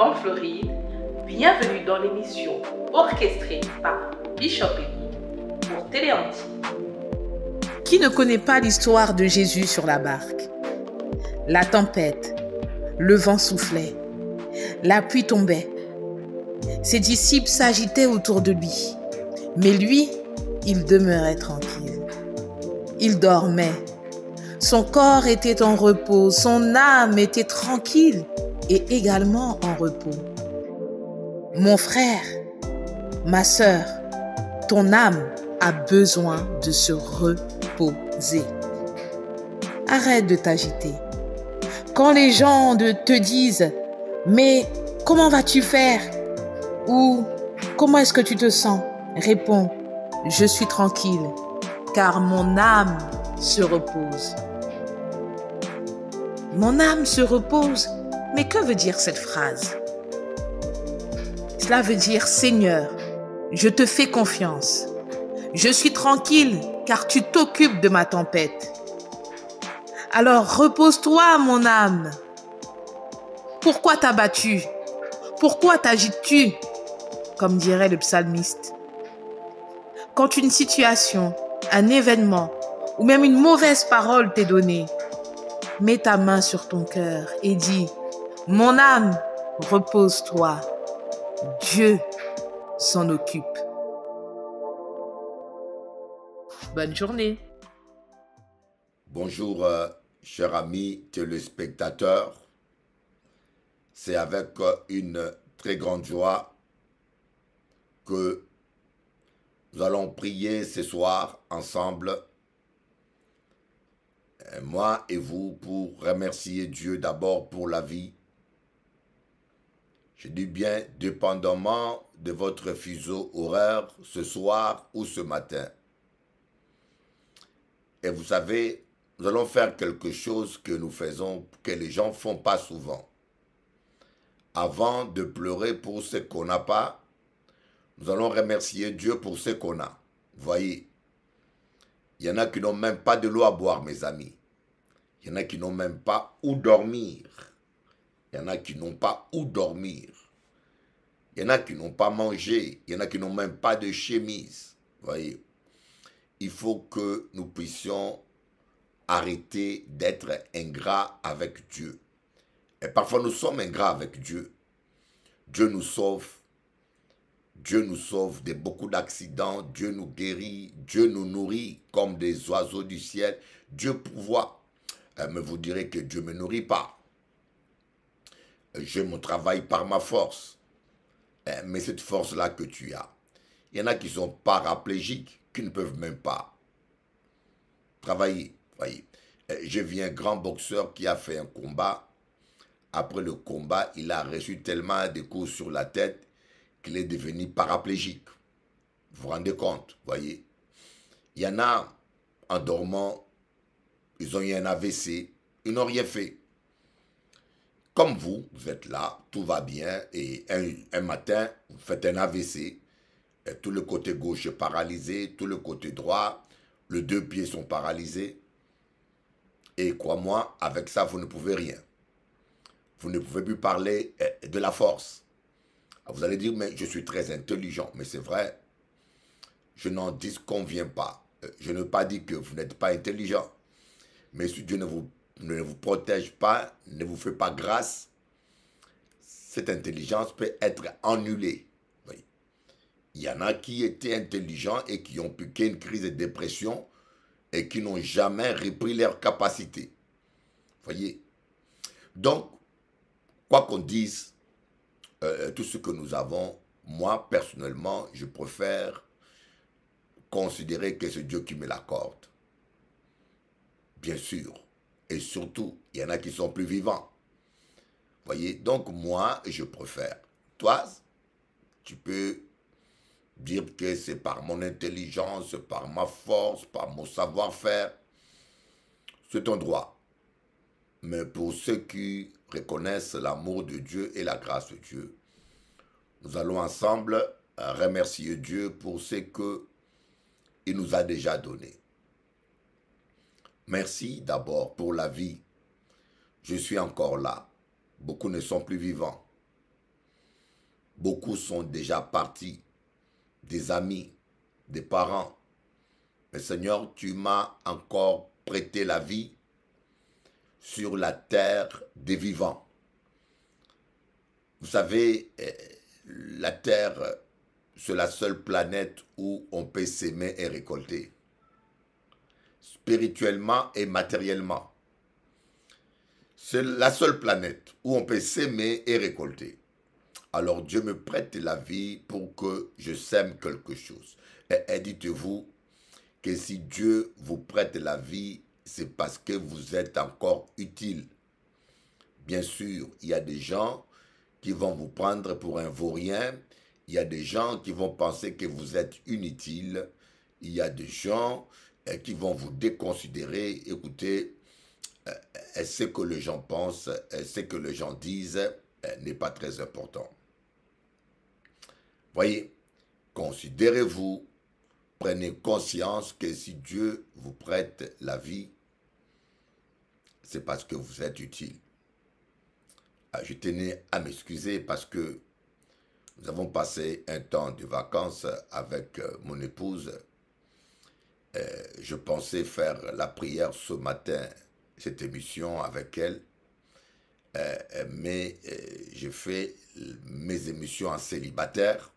en Floride. Bienvenue dans l'émission orchestrée par Bishop pour Téléanti. Qui ne connaît pas l'histoire de Jésus sur la barque La tempête, le vent soufflait, la pluie tombait. Ses disciples s'agitaient autour de lui, mais lui, il demeurait tranquille. Il dormait. Son corps était en repos, son âme était tranquille et également en repos. Mon frère, ma sœur, ton âme a besoin de se reposer. Arrête de t'agiter. Quand les gens te disent mais comment vas-tu faire Ou comment est-ce que tu te sens Réponds, je suis tranquille, car mon âme se repose. Mon âme se repose mais que veut dire cette phrase Cela veut dire Seigneur, je te fais confiance. Je suis tranquille car tu t'occupes de ma tempête. Alors repose-toi, mon âme. Pourquoi t'as battu Pourquoi t'agites-tu Comme dirait le psalmiste. Quand une situation, un événement ou même une mauvaise parole t'est donnée, mets ta main sur ton cœur et dis ⁇ mon âme, repose-toi. Dieu s'en occupe. Bonne journée. Bonjour, euh, chers amis téléspectateurs. C'est avec euh, une très grande joie que nous allons prier ce soir ensemble, euh, moi et vous, pour remercier Dieu d'abord pour la vie, je dis bien dépendamment de votre fuseau horaire ce soir ou ce matin. Et vous savez, nous allons faire quelque chose que nous faisons, que les gens font pas souvent. Avant de pleurer pour ce qu'on n'a pas, nous allons remercier Dieu pour ce qu'on a. Vous voyez, il y en a qui n'ont même pas de l'eau à boire, mes amis. Il y en a qui n'ont même pas où dormir. Il y en a qui n'ont pas où dormir. Il y en a qui n'ont pas mangé. Il y en a qui n'ont même pas de chemise. Voyez. Il faut que nous puissions arrêter d'être ingrats avec Dieu. Et parfois nous sommes ingrats avec Dieu. Dieu nous sauve. Dieu nous sauve de beaucoup d'accidents. Dieu nous guérit. Dieu nous nourrit comme des oiseaux du ciel. Dieu pourvoit. Euh, mais vous direz que Dieu ne me nourrit pas je me travaille par ma force. Eh, mais cette force-là que tu as, il y en a qui sont paraplégiques, qui ne peuvent même pas travailler. Voyez. Eh, je viens un grand boxeur qui a fait un combat. Après le combat, il a reçu tellement de coups sur la tête qu'il est devenu paraplégique. Vous vous rendez compte, voyez. Il y en a, en dormant, ils ont eu un AVC, ils n'ont rien fait comme vous, vous êtes là, tout va bien, et un, matin, vous faites un AVC, et tout le côté gauche est paralysé, tout le côté droit, les deux pieds sont paralysés. Et crois-moi, avec ça, vous ne pouvez rien. Vous ne pouvez plus parler eh, de la force. Ah, vous allez dire, mais je suis très intelligent, mais c'est vrai, je n'en dis disconviens pas. Euh, je ne veux pas dire que vous n'êtes pas intelligent. Mais si Dieu ne vous ne vous protège pas, ne vous fait pas grâce, cette intelligence peut être annulée. Il y en a qui étaient intelligents et qui ont piqué une crise de dépression et qui n'ont jamais repris leurs capacités. Voyez Donc, quoi qu'on dise, euh, euh, tout ce que nous avons, moi personnellement, je préfère considérer que c'est Dieu qui me l'accorde. Bien sûr. Et surtout, il y en a qui sont plus vivants. Voyez, donc moi, je préfère. Toi, tu peux dire que c'est par mon intelligence, par ma force, par mon savoir-faire. C'est ton droit. Mais pour ceux qui reconnaissent l'amour de Dieu et la grâce de Dieu, nous allons ensemble remercier Dieu pour ce que il nous a déjà donné. Merci d'abord pour la vie. Je suis encore là. Beaucoup ne sont plus vivants. Beaucoup sont déjà partis. Des amis, des parents. Mais Seigneur, tu m'as encore prêté la vie sur la terre des vivants. Vous savez, eh, la terre, c'est la seule planète où on peut s'aimer et récolter spirituellement et matériellement. C'est la seule planète où on peut s'aimer et récolter. Alors Dieu me prête la vie pour que je sème quelque chose. Et, et dites-vous que si Dieu vous prête la vie, c'est parce que vous êtes encore utile. Bien sûr, il y a des gens qui vont vous prendre pour un vaurien. Il y a des gens qui vont penser que vous êtes inutile. Il y a des gens qui vont vous déconsidérer. Écoutez, euh, ce que les gens pensent, ce que les gens disent euh, n'est pas très important. Voyez, considérez-vous, prenez conscience que si Dieu vous prête la vie, c'est parce que vous êtes utile. Ah, je tenais à m'excuser parce que nous avons passé un temps de vacances avec euh, mon épouse euh, je pensais faire la prière ce matin, cette émission avec elle, euh, euh, mais j'ai fait mes émissions en célibataire,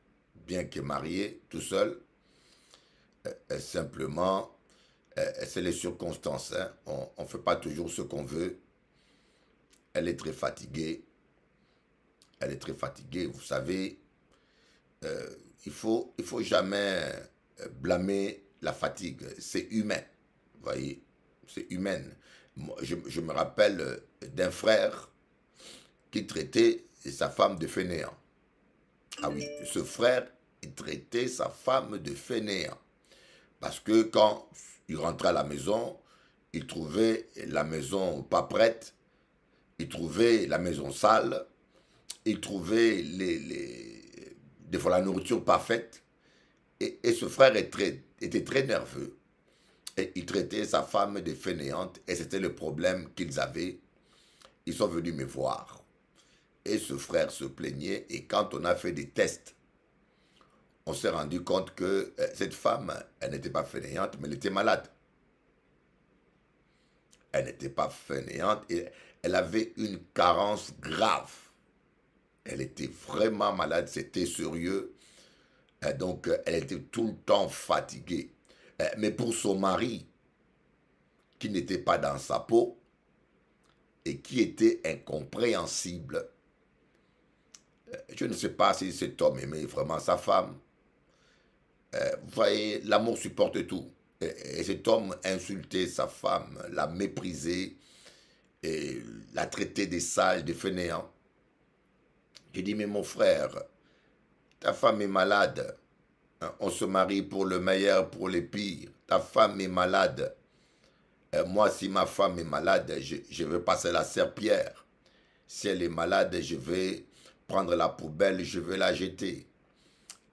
bien que marié, tout seul. simplement, c'est les circonstances. Hein. On ne fait pas toujours ce qu'on veut. Elle est très fatiguée. Elle est très fatiguée. Vous savez, il faut, il faut jamais blâmer la fatigue, c'est humain, voyez, c'est humaine. Je, je, me rappelle euh, d'un frère qui traitait sa femme de fainéant. Ah oui, ce frère il traitait sa femme de fainéant. Parce que quand il rentrait à la maison, il trouvait la maison pas prête, il trouvait la maison sale, il trouvait les, les des la nourriture pas faite. Et, et ce frère est très était très nerveux. Et il traitait sa femme de fainéante et c'était le problème qu'ils avaient. Ils sont venus me voir. Et ce frère se plaignait et quand on a fait des tests, on s'est rendu compte que euh, cette femme, elle n'était pas fainéante, mais elle était malade. Elle n'était pas fainéante et elle avait une carence grave. Elle était vraiment malade, c'était sérieux. Euh, donc, euh, elle était tout le temps fatiguée. Euh, mais pour son mari, qui n'était pas dans sa peau et qui était incompréhensible, je ne sais pas si cet homme aimait vraiment sa femme. vous voyez, l'amour supporte tout. Et, cet homme insultait sa femme, la méprisait et la traitait des sales, des fainéants. J'ai dit, mais mon frère, ta femme est malade. Hein, on se marie pour le meilleur, pour le pire. Ta femme est malade. Euh, moi, si ma femme est malade, je, vais passer la serpillère. Si elle est malade, je vais prendre la poubelle, je vais la jeter.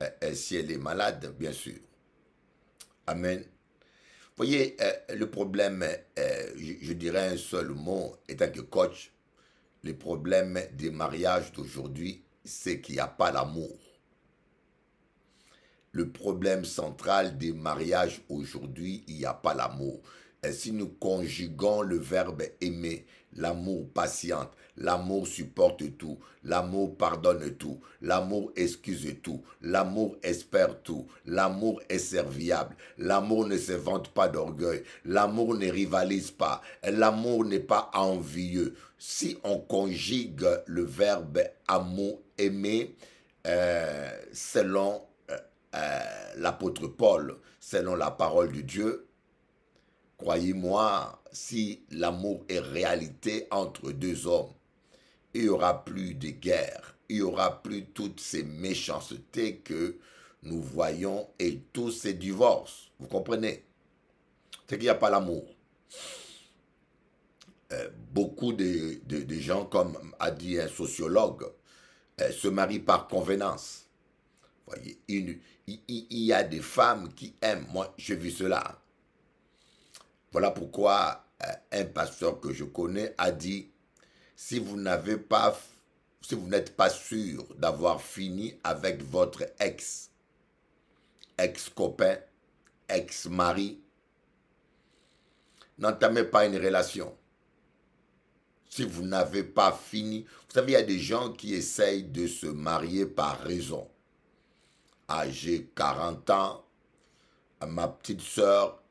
Euh, euh, si elle est malade, bien sûr. Amen. Voyez, le problème, je dirais un seul mot, étant que coach, le problème des mariages d'aujourd'hui, c'est qu'il n'y a pas l'amour le problème central des mariages aujourd'hui, il n'y a pas l'amour. Et si nous conjuguons le verbe aimer, l'amour patiente, l'amour supporte tout, l'amour pardonne tout, l'amour excuse tout, l'amour espère tout, l'amour est serviable, l'amour ne se vante pas d'orgueil, l'amour ne rivalise pas, l'amour n'est pas envieux. Si on conjugue le verbe amour, aimer, euh, selon euh, l'apôtre Paul, selon la parole de Dieu, croyez-moi, si l'amour est réalité entre deux hommes, il n'y aura plus de guerre, il n'y aura plus toutes ces méchancetés que nous voyons et tous ces divorces. Vous comprenez C'est qu'il n'y a pas l'amour. Euh, beaucoup de, gens, comme a dit un sociologue, euh, se marient par convenance. Voyez, il y a des femmes qui aiment. Moi, j'ai vu cela. Voilà pourquoi euh, un pasteur que je connais a dit, si vous n'avez pas, si vous n'êtes pas sûr d'avoir fini avec votre ex, ex-copain, ex-mari, n'entamez pas une relation. Si vous n'avez pas fini, vous savez, il y a des gens qui essayent de se marier par raison. Âgé 40 ans. Ma petite soeur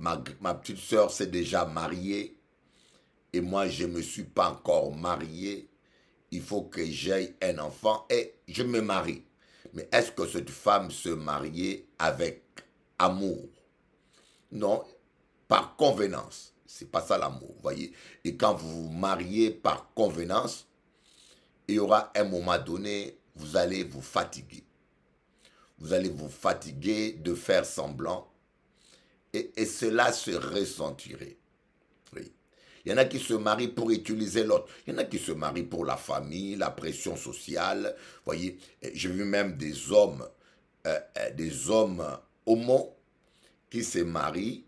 ma, petite s'est déjà mariée et moi je ne me suis pas encore marié. Il faut que j'aie un enfant et je me marie. Mais est-ce que cette femme se marie avec amour Non, par convenance. C'est pas ça l'amour, voyez. Et quand vous vous mariez par convenance, il y aura un moment donné, vous allez vous fatiguer. Vous allez vous fatiguer de faire semblant. Et, cela se ressentirait. Il y en a qui se marient pour utiliser l'autre. Il y en a qui se marient pour la famille, la pression sociale. Voyez, j'ai vu même des hommes, euh, euh, des hommes homo qui se marient,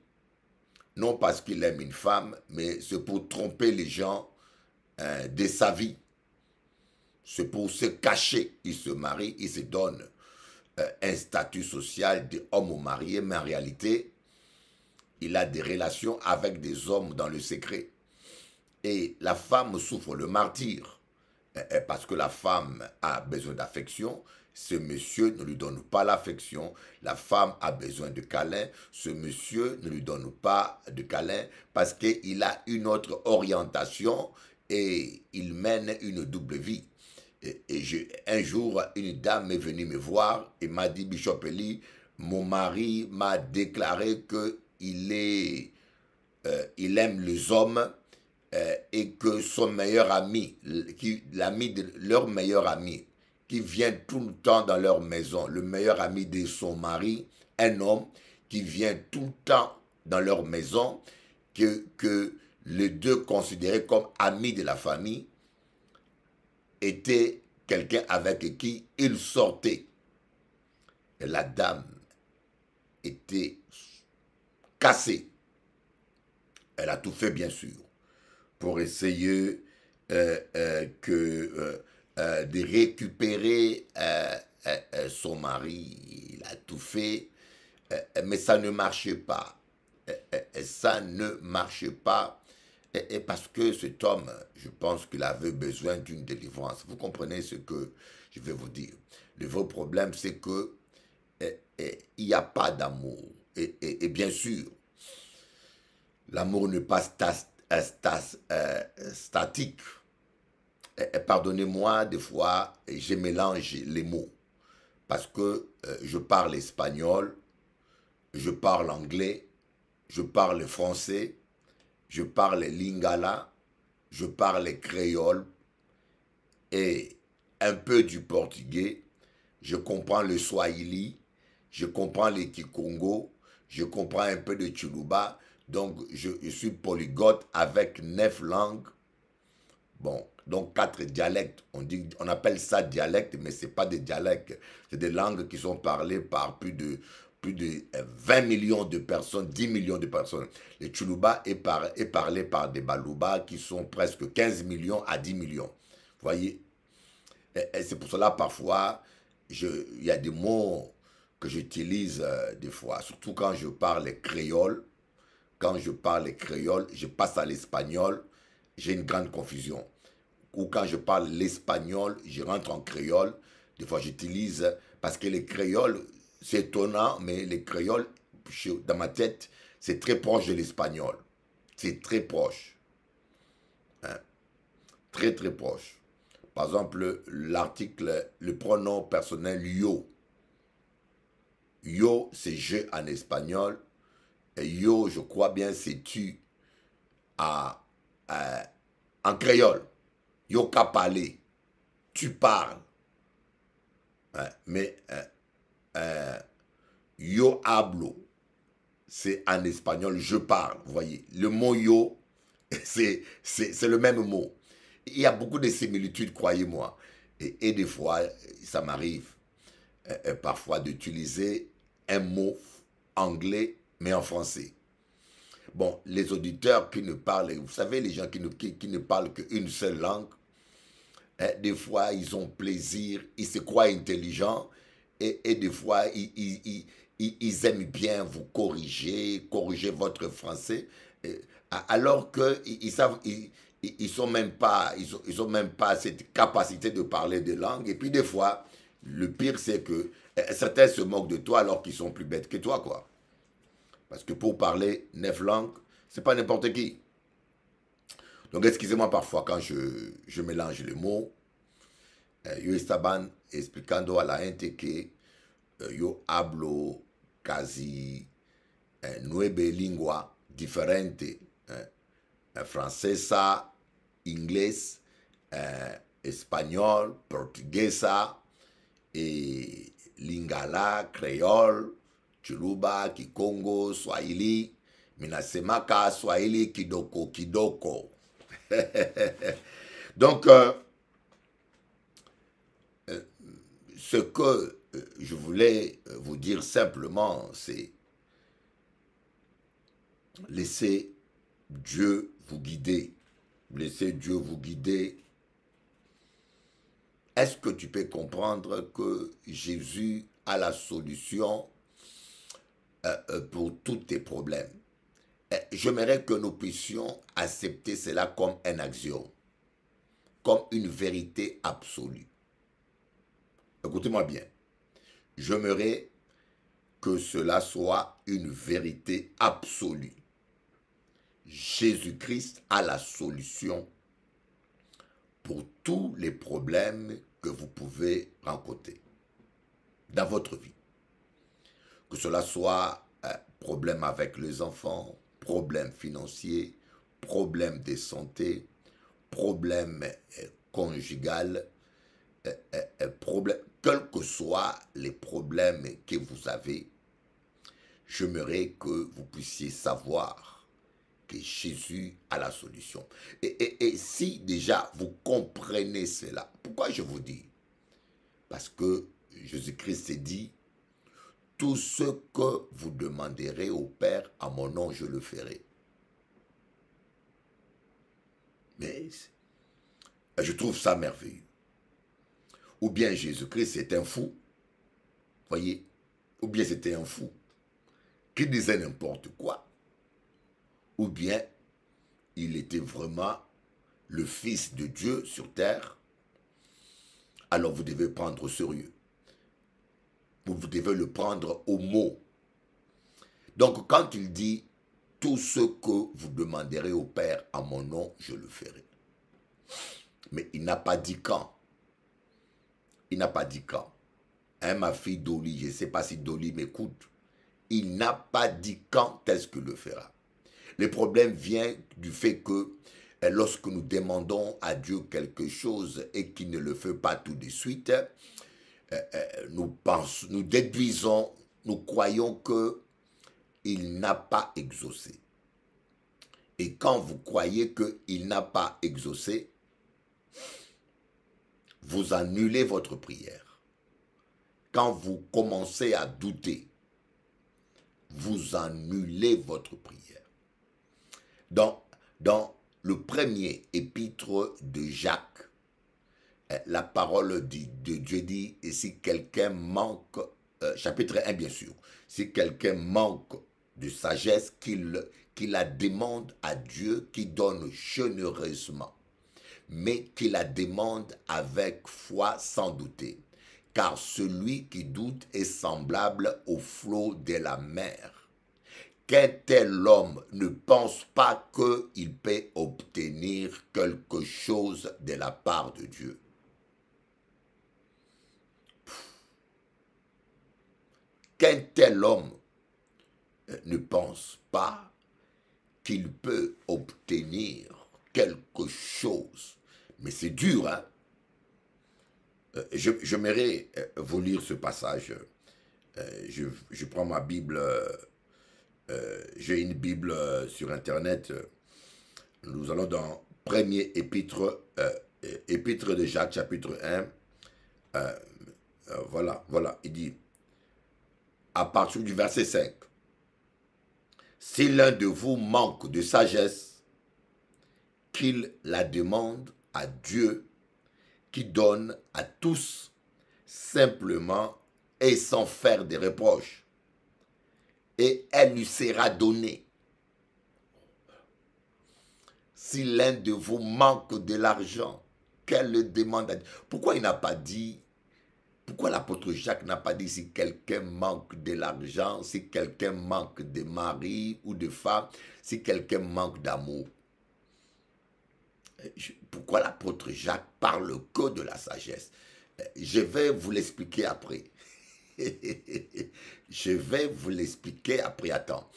non parce qu'ils aiment une femme, mais c'est pour tromper les gens euh, de sa vie. C'est pour se cacher. Ils se marient, ils se donnent. Euh, un statut social d'homme marié, mais en réalité, il a des relations avec des hommes dans le secret. Et la femme souffre le martyr, parce que la femme a besoin d'affection, ce monsieur ne lui donne pas l'affection, la femme a besoin de câlin, ce monsieur ne lui donne pas de câlin, parce qu'il a une autre orientation et il mène une double vie. Et, un jour, une dame est venue me voir et m'a dit, Bishop mon mari m'a déclaré qu'il euh, aime les hommes euh, et que son meilleur ami, l'ami de leur meilleur ami, qui vient tout le temps dans leur maison, le meilleur ami de son mari, un homme qui vient tout le temps dans leur maison, que, que les deux considéraient comme amis de la famille, était quelqu'un avec qui il sortait. la dame était cassée. Elle a tout fait, bien sûr, pour essayer euh, euh, que, euh, de récupérer son mari. Il a tout fait, mais ça ne marchait pas. ça ne marchait pas et parce que cet homme, je pense qu'il avait besoin d'une délivrance. Vous comprenez ce que je vais vous dire. Le vrai problème, c'est que il n'y a pas d'amour. Et, bien sûr, l'amour n'est pas euh, euh, statique. Pardonnez-moi, des fois, je mélange les mots. Parce que euh, je parle espagnol, je parle anglais, je parle français, je parle lingala, je parle créole et un peu du portugais. Je comprends le swahili, je comprends le kikongo, je comprends un peu de chuluba. Donc, je, suis polygote avec neuf langues. Bon, donc quatre dialectes. On, dit, on appelle ça dialecte, mais ce n'est pas des dialectes. C'est des langues qui sont parlées par plus de de 20 millions de personnes, 10 millions de personnes. Les Chuluba est, par, parlé par des Baluba qui sont presque 15 millions à 10 millions. Vous voyez et, c'est pour cela, parfois, il y a des mots que j'utilise euh, des fois, surtout quand je parle créole. Quand je parle créole, je passe à l'espagnol, j'ai une grande confusion. Ou quand je parle l'espagnol, je rentre en créole. Des fois, j'utilise, parce que les créoles, c'est étonnant, mais les créoles, dans ma tête, c'est très proche de l'espagnol. C'est très proche. Hein. Très, très proche. Par exemple, l'article, le pronom personnel yo. Yo, c'est je en espagnol. Et yo, je crois bien, c'est tu à, en créole. Yo capale. parlé. Tu parles. Hein. Mais hein, euh, yo hablo. C'est en espagnol, je parle, vous voyez. Le mot yo, c'est le même mot. Il y a beaucoup de similitudes, croyez-moi. Et, des fois, ça m'arrive euh, euh, parfois d'utiliser un mot anglais, mais en français. Bon, les auditeurs qui ne parlent, vous savez, les gens qui ne, qui, ne parlent qu'une seule langue, hein, des fois, ils ont plaisir, ils se croient intelligents, et, des fois, ils, ils, ils, ils, aiment bien vous corriger, corriger votre français, alors qu'ils savent... Ils, ils sont même pas ils ont, ils même pas cette capacité de parler des langues et puis des fois le pire c'est que eh, certains se moquent de toi alors qu'ils sont plus bêtes que toi quoi parce que pour parler neuf langues c'est pas n'importe qui donc excusez-moi parfois quand je, je mélange les mots eh, yo estaban explicando a la gente que eh, yo hablo casi eh, nueve lenguas diferentes, eh, eh, francesa, inglés, eh, español, portuguesa, y lingala, creol, chuluba, kikongo, swahili. Minasemaka swahili kidoko kidoko. Donc, euh, ce que euh, je voulais euh, vous dire simplement, c'est laissez Dieu vous guider. Laissez Dieu vous guider. Est-ce que tu peux comprendre que Jésus a la solution euh, pour tous tes problèmes J'aimerais que nous puissions accepter cela comme un axiome, comme une vérité absolue. Écoutez-moi bien. J'aimerais que cela soit une vérité absolue. Jésus-Christ a la solution pour tous les problèmes que vous pouvez rencontrer dans votre vie. Que cela soit euh, problème avec les enfants, problème financier, problème de santé, problème euh, conjugal, quels que soient les problèmes que vous avez, j'aimerais que vous puissiez savoir que Jésus a la solution. Et, et si déjà vous comprenez cela, pourquoi je vous dis Parce que Jésus-Christ s'est dit, tout ce que vous demanderez au Père, à mon nom, je le ferai. Mais je trouve ça merveilleux ou bien Jésus-Christ c'est un fou, voyez, ou bien c'était un fou qui disait n'importe quoi, ou bien il était vraiment le Fils de Dieu sur terre, alors vous devez prendre au sérieux. Vous, vous devez le prendre au mot. Donc quand il dit, tout ce que vous demanderez au Père à mon nom, je le ferai. Mais il n'a pas dit quand. Il n'a pas dit quand. Hein, ma fille Dolly, je ne sais pas si Dolly m'écoute. Il n'a pas dit quand est-ce qu'il le fera. Le problème vient du fait que euh, lorsque nous demandons à Dieu quelque chose et qu'il ne le fait pas tout de suite, euh, euh, nous, pensons, nous déduisons, nous croyons que il n'a pas exaucé. Et quand vous croyez qu'il n'a pas exaucé, vous annulez votre prière. Quand vous commencez à douter, vous annulez votre prière. Dans, dans le premier épître de Jacques, eh, la parole de, Dieu dit, et si quelqu'un manque, euh, chapitre 1 bien sûr, si quelqu'un manque de sagesse, qu'il la demande à Dieu qui donne généreusement mais qui la demande avec foi sans douter. Car celui qui doute est semblable au flot de la mer. Qu'un tel homme ne pense pas qu'il peut obtenir quelque chose de la part de Dieu. Qu'un tel homme euh, ne pense pas qu'il peut obtenir quelque chose mais c'est dur, hein euh, J'aimerais euh, vous lire ce passage. Euh, je, prends ma Bible. J'ai une Bible sur Internet. Nous allons dans premier épître, épître de Jacques, chapitre 1. voilà, voilà, il dit, à partir du verset 5, si l'un de vous manque de sagesse, qu'il la demande Dieu qui donne à tous simplement et sans faire des reproches. Et elle lui sera donnée. Si l'un de vous manque de l'argent, qu'elle le demande à Dieu. Pourquoi il n'a pas dit, pourquoi l'apôtre Jacques n'a pas dit si quelqu'un manque de l'argent, si quelqu'un manque de mari ou de femme, si quelqu'un manque d'amour eh, pourquoi l'apôtre Jacques parle que de la sagesse eh, Je vais vous l'expliquer après. Je vais vous l'expliquer après. Attends,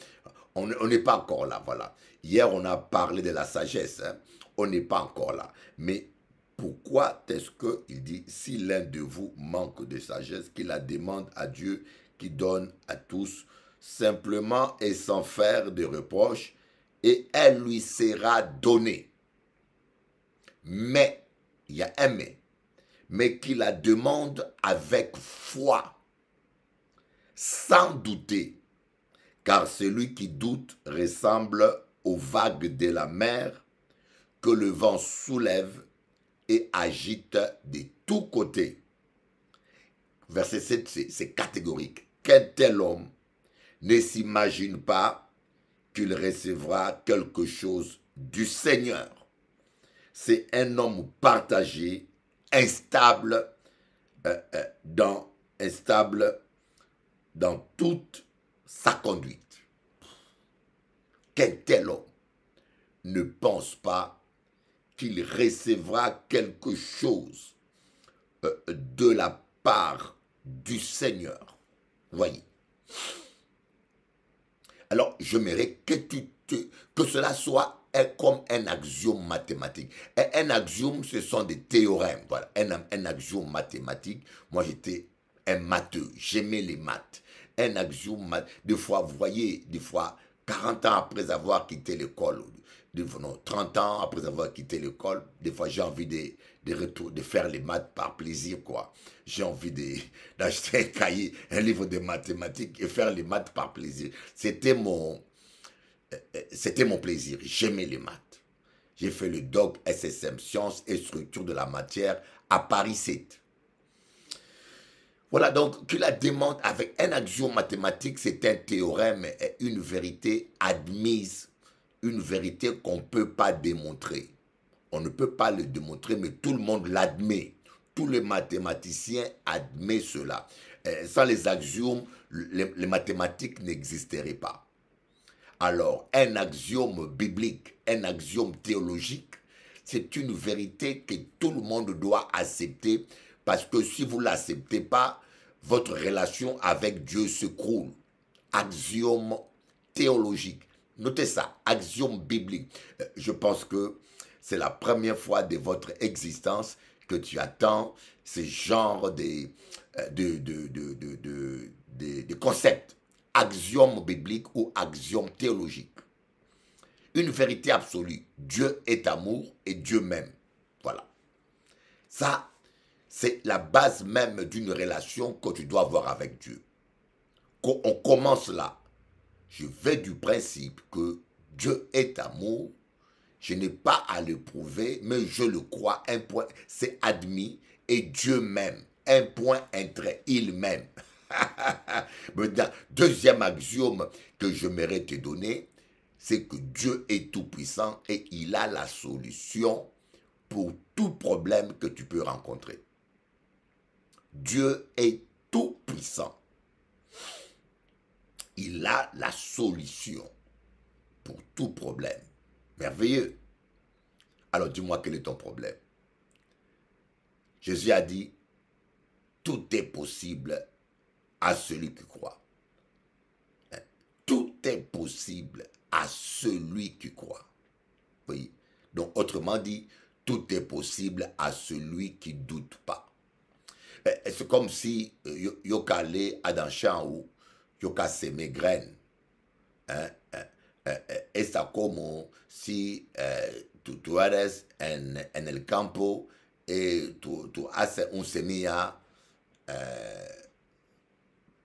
on n'est pas encore là, voilà. Hier, on a parlé de la sagesse. Hein. On n'est pas encore là. Mais pourquoi est-ce qu'il dit, si l'un de vous manque de sagesse, qu'il la demande à Dieu qui donne à tous, simplement et sans faire de reproches, et elle lui sera donnée mais, il y a un mais, mais qui la demande avec foi, sans douter, car celui qui doute ressemble aux vagues de la mer que le vent soulève et agite de tous côtés. Verset 7, c'est catégorique. Qu'un tel homme ne s'imagine pas qu'il recevra quelque chose du Seigneur c'est un homme partagé, instable, euh, euh, dans, instable dans toute sa conduite. Quel tel homme ne pense pas qu'il recevra quelque chose euh, de la part du Seigneur. Voyez. Alors, j'aimerais que, que cela soit comme un axiome mathématique. Et un axiome, ce sont des théorèmes. Voilà, un, un axiome mathématique. Moi, j'étais un matheux. J'aimais les maths. Un axiome mathématique. Des fois, vous voyez, des fois, 40 ans après avoir quitté l'école, 30 ans après avoir quitté l'école, des fois j'ai envie de, de, retour, de faire les maths par plaisir, quoi. J'ai envie d'acheter un cahier, un livre de mathématiques et faire les maths par plaisir. C'était mon, c'était mon plaisir. J'aimais les maths. J'ai fait le DOC SSM, Sciences et Structure de la Matière, à Paris 7. Voilà, donc tu la demande avec un axiome mathématique, c'est un théorème, une vérité admise, une vérité qu'on ne peut pas démontrer. On ne peut pas le démontrer, mais tout le monde l'admet. Tous les mathématiciens admettent cela. sans les axiomes, les mathématiques n'existeraient pas. Alors, un axiome biblique, un axiome théologique, c'est une vérité que tout le monde doit accepter parce que si vous ne l'acceptez pas, votre relation avec Dieu se croule. Axiome théologique. Notez ça, axiome biblique. Euh, je pense que c'est la première fois de votre existence que tu attends ce genre de, euh, de, de concepts axiome biblique ou axiome théologique. Une vérité absolue. Dieu est amour et Dieu même. Voilà. Ça, c'est la base même d'une relation que tu dois avoir avec Dieu. On commence là. Je vais du principe que Dieu est amour. Je n'ai pas à le prouver, mais je le crois. Un point, c'est admis. Et Dieu même. Un point, un Il m'aime. Deuxième axiome que j'aimerais te donner, c'est que Dieu est tout-puissant et il a la solution pour tout problème que tu peux rencontrer. Dieu est tout-puissant. Il a la solution pour tout problème. Merveilleux. Alors dis-moi quel est ton problème. Jésus a dit, tout est possible à celui qui croit. Hein? Tout est possible à celui qui croit. Oui. Donc, autrement dit, tout est possible à celui qui doute pas. Hein? C'est comme si euh, yo calé à dans champ ou yo mes graines. Hein? Et ça comme si euh, tu tu es en en el campo et tu tu haces un semilla euh,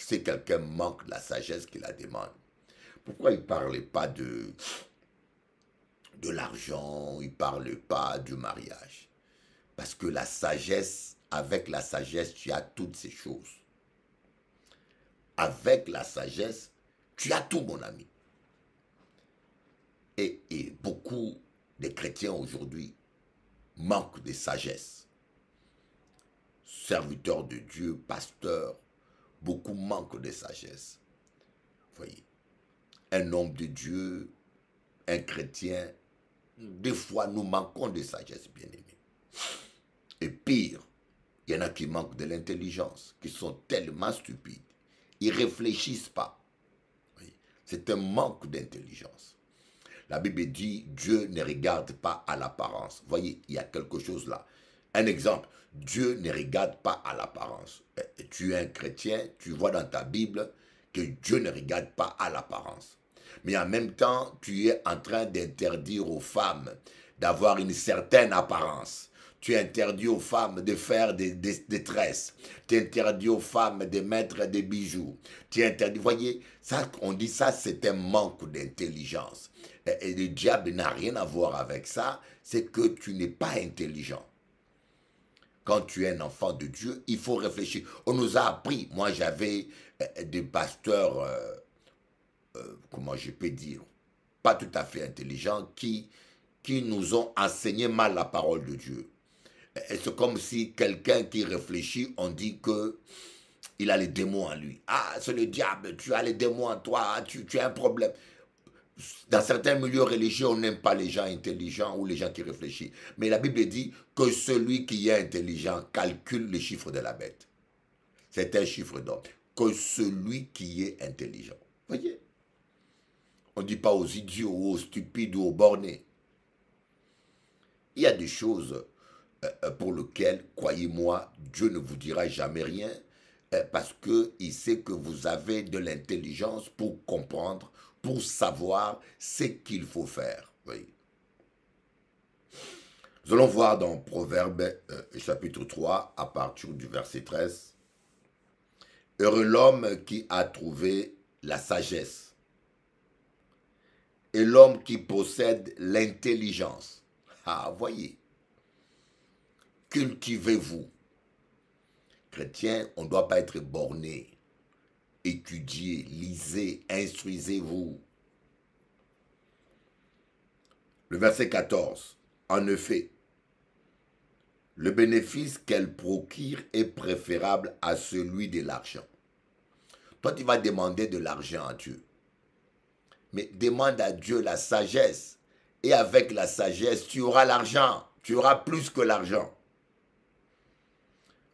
C'est quelqu'un manque de la sagesse qui la demande. Pourquoi il ne parlait pas de, de l'argent, il ne parlait pas du mariage Parce que la sagesse, avec la sagesse, tu as toutes ces choses. Avec la sagesse, tu as tout, mon ami. Et, et beaucoup de chrétiens aujourd'hui manquent de sagesse. Serviteurs de Dieu, pasteurs, Beaucoup manquent de sagesse. Voyez, un homme de Dieu, un chrétien, des fois nous manquons de sagesse, bien aimé. Et pire, il y en a qui manquent de l'intelligence, qui sont tellement stupides. Ils réfléchissent pas. C'est un manque d'intelligence. La Bible dit, Dieu ne regarde pas à l'apparence. Voyez, il y a quelque chose là. Un exemple, Dieu ne regarde pas à l'apparence. Euh, tu es un chrétien, tu vois dans ta Bible que Dieu ne regarde pas à l'apparence. Mais en même temps, tu es en train d'interdire aux femmes d'avoir une certaine apparence. Tu interdis aux femmes de faire des, tresses. Tu interdis aux femmes de mettre des bijoux. Tu interdis. Voyez, ça, on dit ça, c'est un manque d'intelligence. et le diable n'a rien à voir avec ça. C'est que tu n'es pas intelligent quand tu es un enfant de Dieu, il faut réfléchir. On nous a appris, moi j'avais euh, des pasteurs, euh, euh, comment je peux dire, pas tout à fait intelligents, qui, qui nous ont enseigné mal la parole de Dieu. C'est comme si quelqu'un qui réfléchit, on dit que il a les démons en lui. Ah, c'est le diable, tu as les démons en toi, tu, tu as un problème. Dans certains milieux religieux, on n'aime pas les gens intelligents ou les gens qui réfléchissent. Mais la Bible dit que celui qui est intelligent calcule les chiffres de la bête. C'est un chiffre d'homme. Que celui qui est intelligent. Voyez On ne dit pas aux idiots ou aux stupides ou aux bornés. Il y a des choses euh, euh, pour lesquelles, croyez-moi, Dieu ne vous dira jamais rien euh, parce qu'il sait que vous avez de l'intelligence pour comprendre pour savoir ce qu'il faut faire. Nous allons voir dans Proverbe euh, chapitre 3 à partir du verset 13. Heureux l'homme qui a trouvé la sagesse et l'homme qui possède l'intelligence. Ah, voyez, cultivez-vous. Chrétien, on ne doit pas être borné étudiez, lisez, instruisez-vous. Le verset 14. En effet, le bénéfice qu'elle procure est préférable à celui de l'argent. Toi, tu vas demander de l'argent à Dieu. Mais demande à Dieu la sagesse. Et avec la sagesse, tu auras l'argent. Tu auras plus que l'argent.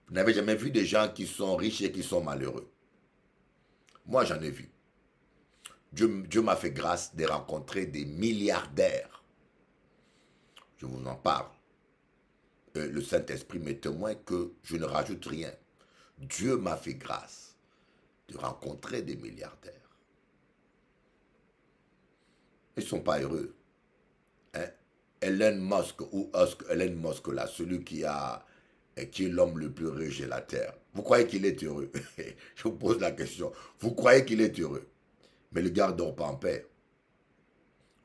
Vous n'avez jamais vu des gens qui sont riches et qui sont malheureux. Moi, j'en ai vu. Dieu, m'a fait grâce de rencontrer des milliardaires. Je vous en parle. Euh, le Saint-Esprit m'est témoin que je ne rajoute rien. Dieu m'a fait grâce de rencontrer des milliardaires. Ils ne sont pas heureux. Hein? Elon Musk ou Elon Musk là, celui qui, a, qui est l'homme le plus riche de la Terre. Vous croyez qu'il est heureux Je vous pose la question. Vous croyez qu'il est heureux Mais le gars ne dort pas en paix.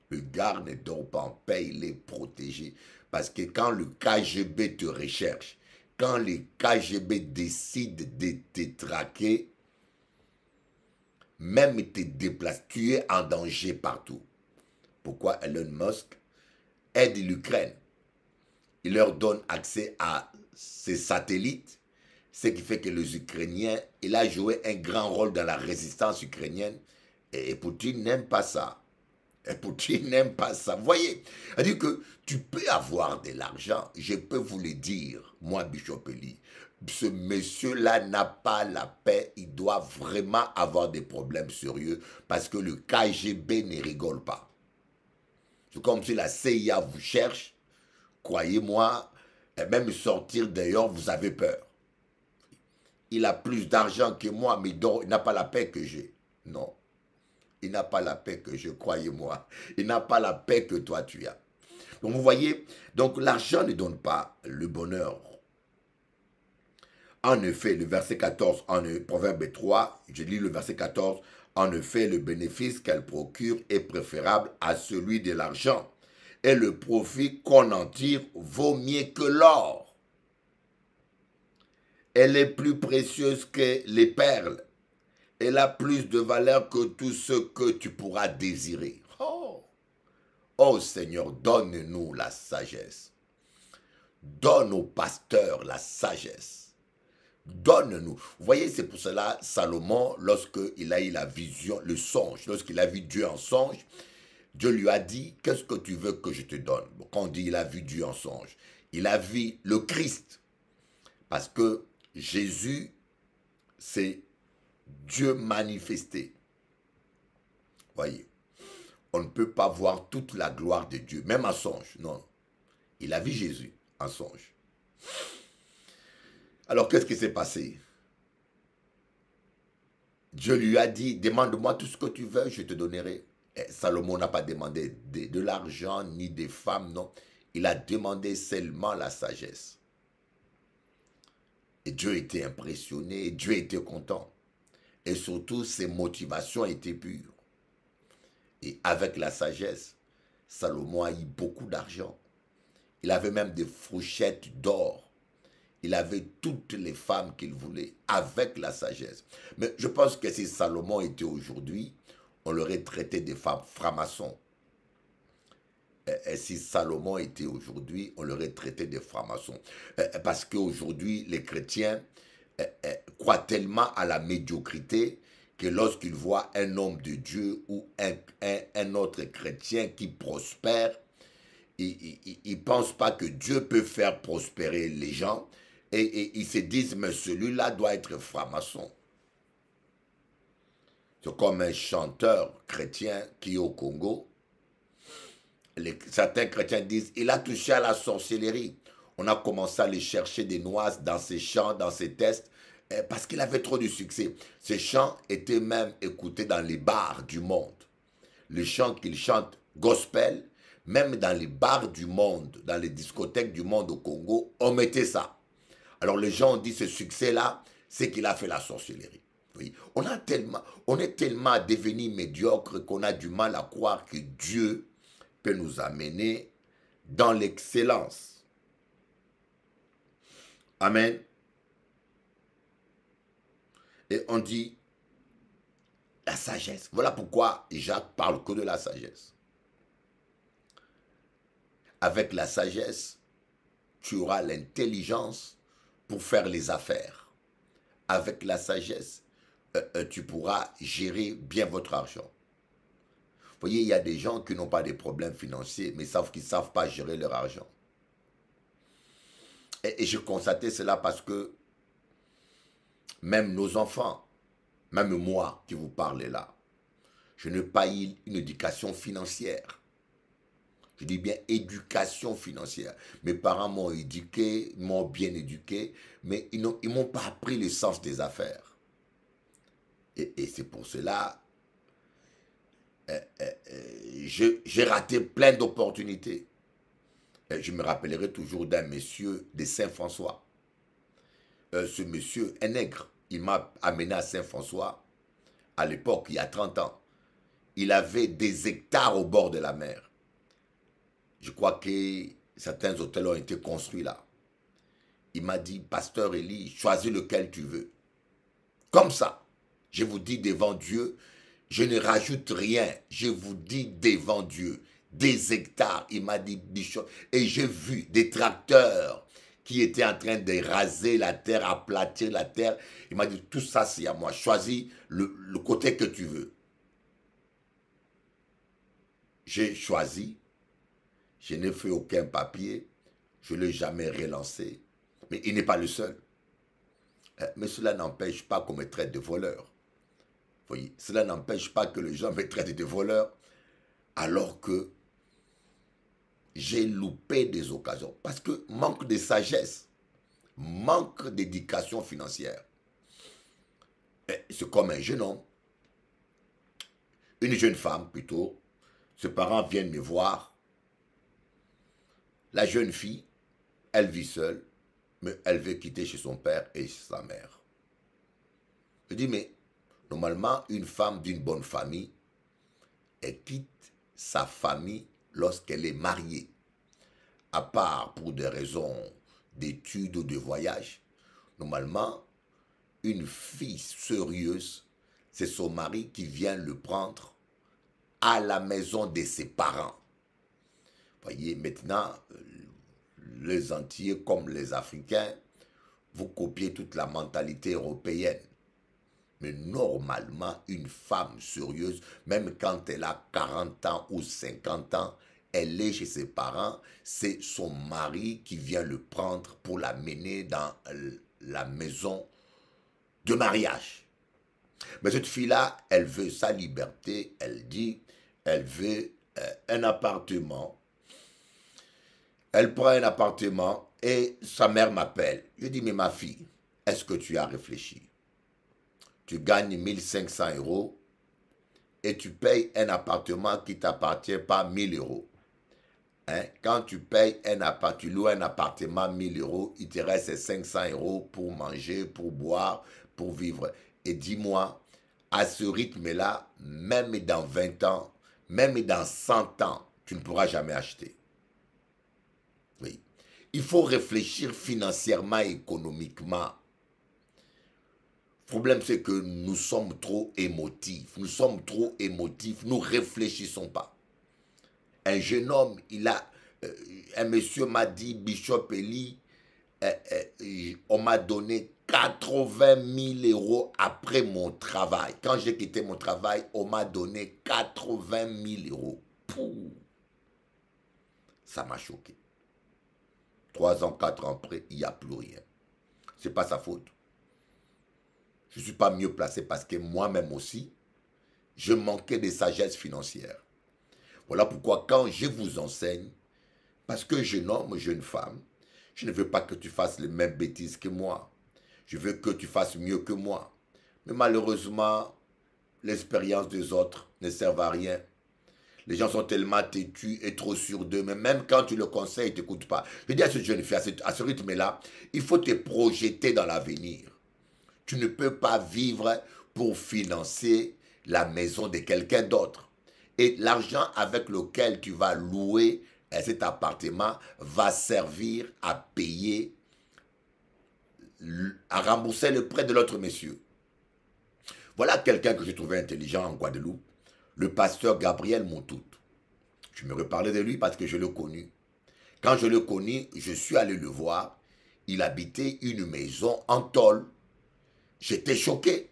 Le gars ne dort pas en paix, il est protégé. Parce que quand le KGB te recherche, quand le KGB décide de te traquer, même te déplacer, tu es en danger partout. Pourquoi Elon Musk aide l'Ukraine Il leur donne accès à ses satellites ce qui fait que les Ukrainiens, il a joué un grand rôle dans la résistance ukrainienne. Et, Poutine n'aime pas ça. Et Poutine n'aime pas ça. Vous voyez, c'est-à-dire que tu peux avoir de l'argent. Je peux vous le dire, moi, Bichopeli. Ce monsieur-là n'a pas la paix. Il doit vraiment avoir des problèmes sérieux parce que le KGB ne rigole pas. C'est comme si la CIA vous cherche. Croyez-moi, et même sortir d'ailleurs, vous avez peur il a plus d'argent que moi, mais il n'a pas la paix que j'ai. Non. Il n'a pas la paix que je, croyez-moi. Il n'a pas la paix que toi tu as. Donc vous voyez, donc l'argent ne donne pas le bonheur. En effet, le verset 14, en Proverbe 3, je lis le verset 14, en effet, le bénéfice qu'elle procure est préférable à celui de l'argent, et le profit qu'on en tire vaut mieux que l'or. Elle est plus précieuse que les perles. Elle a plus de valeur que tout ce que tu pourras désirer. Oh, oh Seigneur, donne-nous la sagesse. Donne au pasteur la sagesse. Donne-nous. Vous voyez, c'est pour cela, Salomon, lorsqu'il a eu la vision, le songe, lorsqu'il a vu Dieu en songe, Dieu lui a dit, qu'est-ce que tu veux que je te donne Quand on dit il a vu Dieu en songe, il a vu le Christ. Parce que Jésus, c'est Dieu manifesté. Voyez, on ne peut pas voir toute la gloire de Dieu, même en songe, non. Il a vu Jésus en songe. Alors qu'est-ce qui s'est passé Dieu lui a dit, demande-moi tout ce que tu veux, je te donnerai. Eh, Salomon n'a pas demandé de l'argent ni des femmes, non. Il a demandé seulement la sagesse. Et Dieu était impressionné, Dieu était content. Et surtout, ses motivations étaient pures. Et avec la sagesse, Salomon a eu beaucoup d'argent. Il avait même des fourchettes d'or. Il avait toutes les femmes qu'il voulait, avec la sagesse. Mais je pense que si Salomon était aujourd'hui, on l'aurait traité de franc-maçon. Et eh, eh, si Salomon était aujourd'hui, on l'aurait traité de franc-maçon. Eh, parce qu'aujourd'hui, les chrétiens croient tellement à la médiocrité que lorsqu'ils voient un homme de Dieu ou un, autre chrétien qui prospère, ils ne pensent pas que Dieu peut faire prospérer les gens et, ils se disent, mais celui-là doit être franc-maçon. C'est comme un chanteur chrétien qui est au Congo certains chrétiens disent, il a touché à la sorcellerie. On a commencé à aller chercher des noises dans ses chants, dans ses tests, eh, parce qu'il avait trop de succès. Ses chants étaient même écoutés dans les bars du monde. Les chants qu'il chante gospel, même dans les bars du monde, dans les discothèques du monde au Congo, on mettait ça. Alors les gens ont dit ce succès-là, c'est qu'il a fait la sorcellerie. Oui. On, a tellement, on est tellement devenu médiocre qu'on a du mal à croire que Dieu peut nous amener dans l'excellence. Amen. Et on dit la sagesse. Voilà pourquoi Jacques parle que de la sagesse. Avec la sagesse, tu auras l'intelligence pour faire les affaires. Avec la sagesse, euh, euh, tu pourras gérer bien votre argent voyez, il y a des gens qui n'ont pas des problèmes financiers, mais savent qu'ils ne savent pas gérer leur argent. Et, je j'ai cela parce que même nos enfants, même moi qui vous parle là, je n'ai pas eu une éducation financière. Je dis bien éducation financière. Mes parents m'ont éduqué, m'ont bien éduqué, mais ils ne m'ont pas appris le sens des affaires. Et, et c'est pour cela euh, euh, euh, j'ai raté plein d'opportunités. Je me rappellerai toujours d'un monsieur de Saint-François. ce monsieur, un nègre, il m'a amené à Saint-François à l'époque, il y a 30 ans. Il avait des hectares au bord de la mer. Je crois que certains hôtels ont été construits là. Il m'a dit, pasteur Élie, choisis lequel tu veux. Comme ça, je vous dis devant Dieu, je ne rajoute rien. Je vous dis devant Dieu, des hectares. Il m'a dit, choses. Et j'ai vu des tracteurs qui étaient en train de raser la terre, aplatir la terre. Il m'a dit, tout ça, c'est à moi. Choisis le, le, côté que tu veux. J'ai choisi. Je n'ai fait aucun papier. Je ne l'ai jamais relancé. Mais il n'est pas le seul. Euh, mais cela n'empêche pas qu'on me traite de voleur cela n'empêche pas que les gens me traitent de voleur alors que j'ai loupé des occasions. Parce que manque de sagesse, manque d'éducation financière. C'est comme un jeune homme, une jeune femme plutôt, ses parents viennent me voir. La jeune fille, elle vit seule, mais elle veut quitter chez son père et sa mère. Je dis, mais Normalement, une femme d'une bonne famille, elle quitte sa famille lorsqu'elle est mariée. À part pour des raisons d'études ou de voyage, normalement, une fille sérieuse, c'est son mari qui vient le prendre à la maison de ses parents. Voyez, maintenant, les Antilles comme les Africains, vous copiez toute la mentalité européenne. Mais normalement, une femme sérieuse, même quand elle a 40 ans ou 50 ans, elle est chez ses parents, c'est son mari qui vient le prendre pour l'amener dans la maison de mariage. Mais cette fille-là, elle veut sa liberté, elle dit, elle veut euh, un appartement. Elle prend un appartement et sa mère m'appelle. Je dis, mais ma fille, est-ce que tu as réfléchi tu gagnes 1500 euros et tu payes un appartement qui t'appartient pas 1000 euros. Hein? Quand tu payes un appartement, tu loues un appartement 1000 euros, il te reste 500 euros pour manger, pour boire, pour vivre. Et dis-moi, à ce rythme-là, même dans 20 ans, même dans 100 ans, tu ne pourras jamais acheter. Oui. Il faut réfléchir financièrement, économiquement le problème, c'est que nous sommes trop émotifs. Nous sommes trop émotifs. Nous réfléchissons pas. Un jeune homme, il a... Euh, un monsieur m'a dit, Bishop Eli, euh, euh, on m'a donné 80 000 euros après mon travail. Quand j'ai quitté mon travail, on m'a donné 80 000 euros. Pouh. Ça m'a choqué. Trois ans, quatre ans après, il n'y a plus rien. Ce n'est pas sa faute. Je ne suis pas mieux placé parce que moi-même aussi, je manquais de sagesse financière. Voilà pourquoi quand je vous enseigne, parce que jeune homme, jeune femme, je ne veux pas que tu fasses les mêmes bêtises que moi. Je veux que tu fasses mieux que moi. Mais malheureusement, l'expérience des autres ne sert à rien. Les gens sont tellement têtus et trop sûrs d'eux, mais même quand tu le conseilles, ils ne t'écoutent pas. Je dis à ce jeune fille, à ce, rythme-là, il faut te projeter dans l'avenir. Tu ne peux pas vivre pour financer la maison de quelqu'un d'autre. Et l'argent avec lequel tu vas louer cet appartement va servir à payer, à rembourser le prêt de l'autre monsieur. Voilà quelqu'un que j'ai trouvé intelligent en Guadeloupe, le pasteur Gabriel Montout. Je me reparlais de lui parce que je le connais. Quand je le connais, je suis allé le voir. Il habitait une maison en tôle J'étais choqué.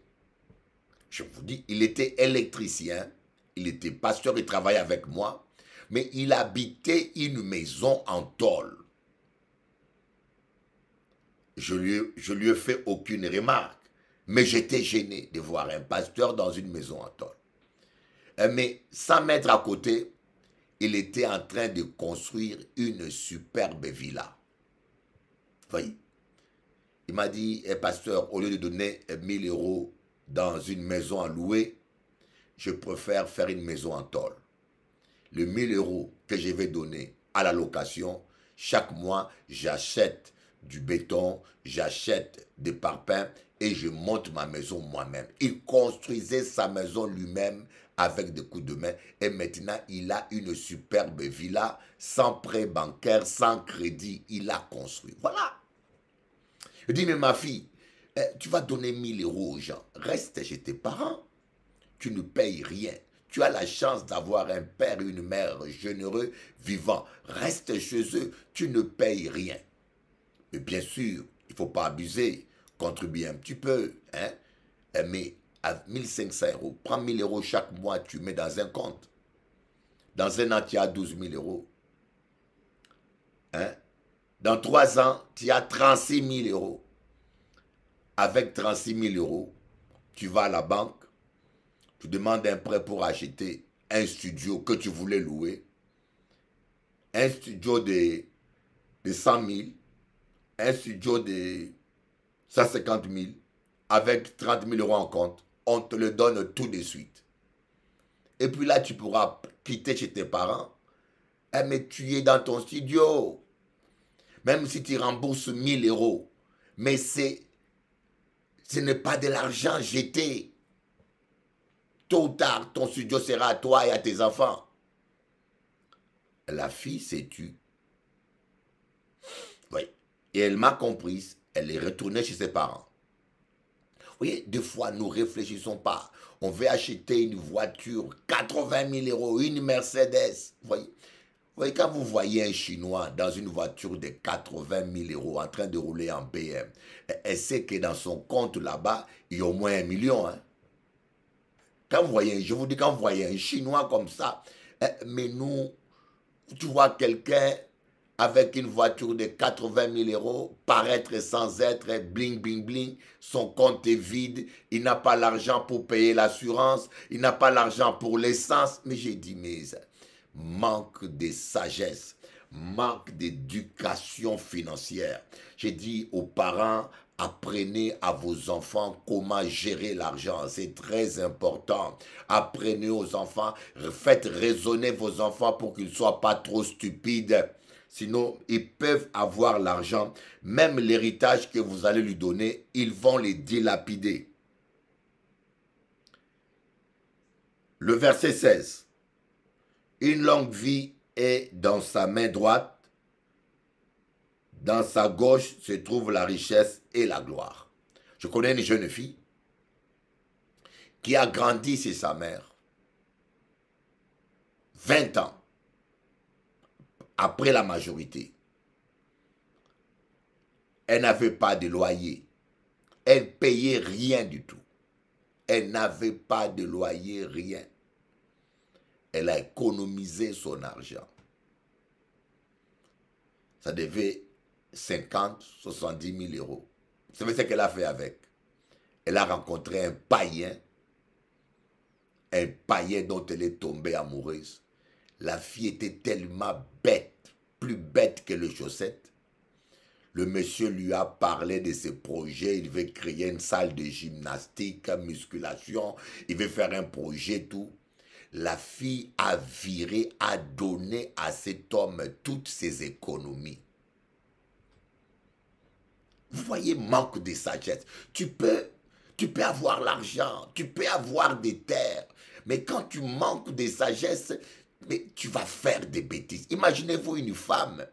Je vous dis, il était électricien, il était pasteur, il travaillait avec moi, mais il habitait une maison en tôle. Je ne je lui ai fait aucune remarque, mais j'étais gêné de voir un pasteur dans une maison en tôle. Euh, mais sans mettre à côté, il était en train de construire une superbe villa. Voyez. Il m'a dit, eh, pasteur, au lieu de donner 1000 eh, euros dans une maison à louer, je préfère faire une maison en tôle. Le 1000 euros que je vais donner à la location, chaque mois, j'achète du béton, j'achète des parpaings et je monte ma maison moi-même. Il construisait sa maison lui-même avec des coups de main et maintenant il a une superbe villa sans prêt bancaire, sans crédit. Il a construit. Voilà. Il dit, mais ma fille, eh, tu vas donner 1000 euros aux gens. Reste chez tes parents. Tu ne payes rien. Tu as la chance d'avoir un père et une mère généreux, vivants. Reste chez eux. Tu ne payes rien. Mais bien sûr, il ne faut pas abuser. Contribue un petit peu. Hein? Eh, mais à 1500 euros, prends 1000 euros chaque mois, tu mets dans un compte. Dans un an, tu as 12 000 euros. Hein? Dans trois ans, tu as 36 000 euros. Avec 36 000 euros, tu vas à la banque, tu demandes un prêt pour acheter un studio que tu voulais louer, un studio de, 100 000, un studio de 150 000, avec 30 000 euros en compte, on te le donne tout de suite. Et puis là, tu pourras quitter chez tes parents. Eh, mais tu es dans ton studio. Même si tu rembourses 1000 euros. Mais c'est, ce n'est pas de l'argent jeté. Tôt ou tard, ton studio sera à toi et à tes enfants. La fille s'est tue. Oui. Et elle m'a comprise. Elle est retournée chez ses parents. Vous voyez, des fois, nous réfléchissons pas. On veut acheter une voiture, 80 000 euros, une Mercedes. Vous voyez quand vous voyez un Chinois dans une voiture de 80 000 euros en train de rouler en PM, elle sait que dans son compte là-bas, il y a au moins un million. Hein? Quand vous voyez, je vous dis, quand vous voyez un Chinois comme ça, hein, mais nous, tu vois quelqu'un avec une voiture de 80 000 euros, paraître sans être, bling, bling, bling, son compte est vide, il n'a pas l'argent pour payer l'assurance, il n'a pas l'argent pour l'essence. Mais j'ai dit, mais manque de sagesse, manque d'éducation financière. J'ai dit aux parents, Apprenez à vos enfants comment gérer l'argent. C'est très important. Apprenez aux enfants, faites raisonner vos enfants pour qu'ils ne soient pas trop stupides. Sinon, ils peuvent avoir l'argent. Même l'héritage que vous allez lui donner, ils vont les dilapider. Le verset 16. Une longue vie est dans sa main droite, dans sa gauche se trouve la richesse et la gloire. Je connais une jeune fille qui a grandi chez sa mère. 20 ans après la majorité. Elle n'avait pas de loyer. Elle payait rien du tout. Elle n'avait pas de loyer, rien. Elle a économisé son argent. Ça devait 50, 70 000 euros. Vous savez ce qu'elle a fait avec Elle a rencontré un païen, un païen dont elle est tombée amoureuse. La fille était tellement bête, plus bête que les chaussettes. Le monsieur lui a parlé de ses projets. Il veut créer une salle de gymnastique, musculation. Il veut faire un projet, tout la fille a viré, a donné à cet homme toutes ses économies. Vous voyez, manque de sagesse. Tu peux, tu peux avoir l'argent, tu peux avoir des terres, mais quand tu manques de sagesse, mais tu vas faire des bêtises. Imaginez-vous une femme.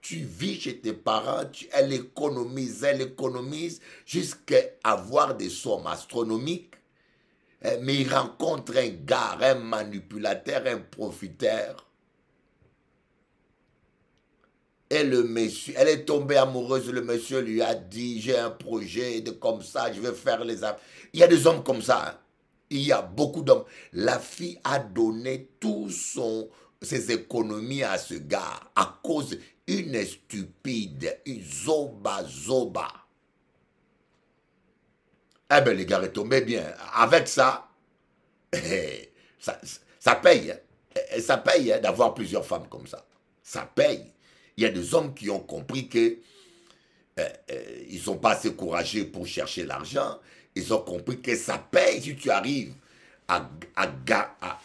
Tu vis chez tes parents, elle économise, elle économise jusqu'à avoir des sommes astronomiques eh, mais il rencontre un gars, un manipulateur, un profiteur. Et le monsieur, elle est tombée amoureuse, le monsieur lui a dit, j'ai un projet de comme ça, je vais faire les affaires. Il y a des hommes comme ça, hein. il y a beaucoup d'hommes. La fille a donné toutes son, ses économies à ce gars à cause d'une stupide, une zoba zoba. Eh bien, les gars, est bien. Avec ça, ça, paye. Hein. Ça paye hein, d'avoir plusieurs femmes comme ça. Ça paye. Il y a des hommes qui ont compris que euh, euh, ils sont pas assez courageux pour chercher l'argent. Ils ont compris que ça paye si tu arrives à,